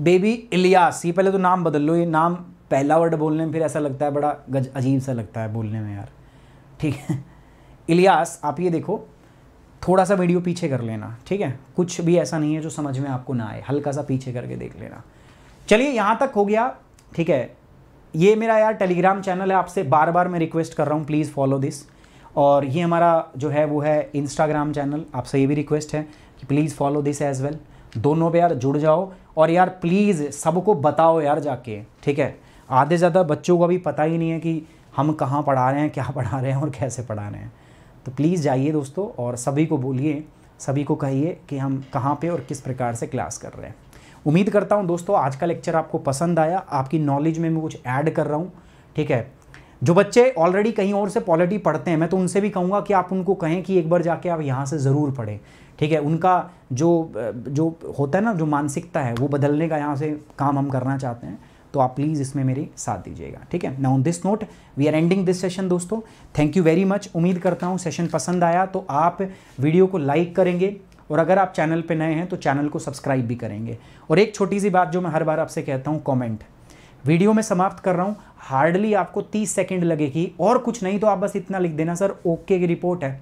बेबी इलियास ये पहले तो नाम बदल लो ये नाम पहला वर्ड बोलने में फिर ऐसा लगता है बड़ा गज अजीब सा लगता है बोलने में यार ठीक है इलियास आप ये देखो थोड़ा सा वीडियो पीछे कर लेना ठीक है कुछ भी ऐसा नहीं है जो समझ में आपको ना आए हल्का सा पीछे करके देख लेना चलिए यहाँ तक हो गया ठीक है ये मेरा यार टेलीग्राम चैनल है आपसे बार बार मैं रिक्वेस्ट कर रहा हूँ प्लीज़ फॉलो दिस और ये हमारा जो है वो है इंस्टाग्राम चैनल आपसे ये भी रिक्वेस्ट है कि please follow this as well दोनों पे यार जुड़ जाओ और यार प्लीज़ सबको बताओ यार जाके ठीक है आधे ज़्यादा बच्चों को अभी पता ही नहीं है कि हम कहाँ पढ़ा रहे हैं क्या पढ़ा रहे हैं और कैसे पढ़ा रहे हैं तो प्लीज़ जाइए दोस्तों और सभी को बोलिए सभी को कहिए कि हम कहाँ पे और किस प्रकार से क्लास कर रहे हैं उम्मीद करता हूँ दोस्तों आज का लेक्चर आपको पसंद आया आपकी नॉलेज में मैं कुछ ऐड कर रहा हूँ ठीक है जो बच्चे ऑलरेडी कहीं और से पॉलिटी पढ़ते हैं मैं तो उनसे भी कहूँगा कि आप उनको कहें कि एक बार जाके आप यहाँ से ज़रूर पढ़ें ठीक है उनका जो जो होता है ना जो मानसिकता है वो बदलने का यहाँ से काम हम करना चाहते हैं तो आप प्लीज़ इसमें मेरे साथ दीजिएगा ठीक है ना on this note we are ending this session दोस्तों थैंक यू वेरी मच उम्मीद करता हूँ सेशन पसंद आया तो आप वीडियो को लाइक करेंगे और अगर आप चैनल पर नए हैं तो चैनल को सब्सक्राइब भी करेंगे और एक छोटी सी बात जो मैं हर बार आपसे कहता हूँ कॉमेंट वीडियो में समाप्त कर रहा हूँ हार्डली आपको तीस सेकेंड लगेगी और कुछ नहीं तो आप बस इतना लिख देना सर ओके की रिपोर्ट है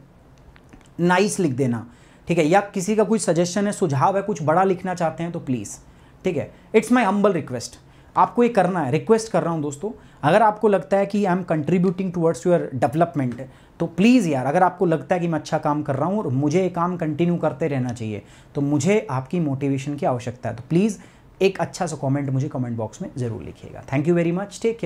नाइस लिख देना ठीक है या किसी का कोई सजेशन है सुझाव है कुछ बड़ा लिखना चाहते हैं तो प्लीज़ ठीक है इट्स माई हम्बल रिक्वेस्ट आपको ये करना है रिक्वेस्ट कर रहा हूँ दोस्तों अगर आपको लगता है कि I am contributing towards your development तो प्लीज़ यार अगर आपको लगता है कि मैं अच्छा काम कर रहा हूँ और मुझे ये काम कंटिन्यू करते रहना चाहिए तो मुझे आपकी मोटिवेशन की आवश्यकता है तो प्लीज़ एक अच्छा सा कमेंट मुझे कमेंट बॉक्स में ज़रूर लिखिएगा thank you very much take care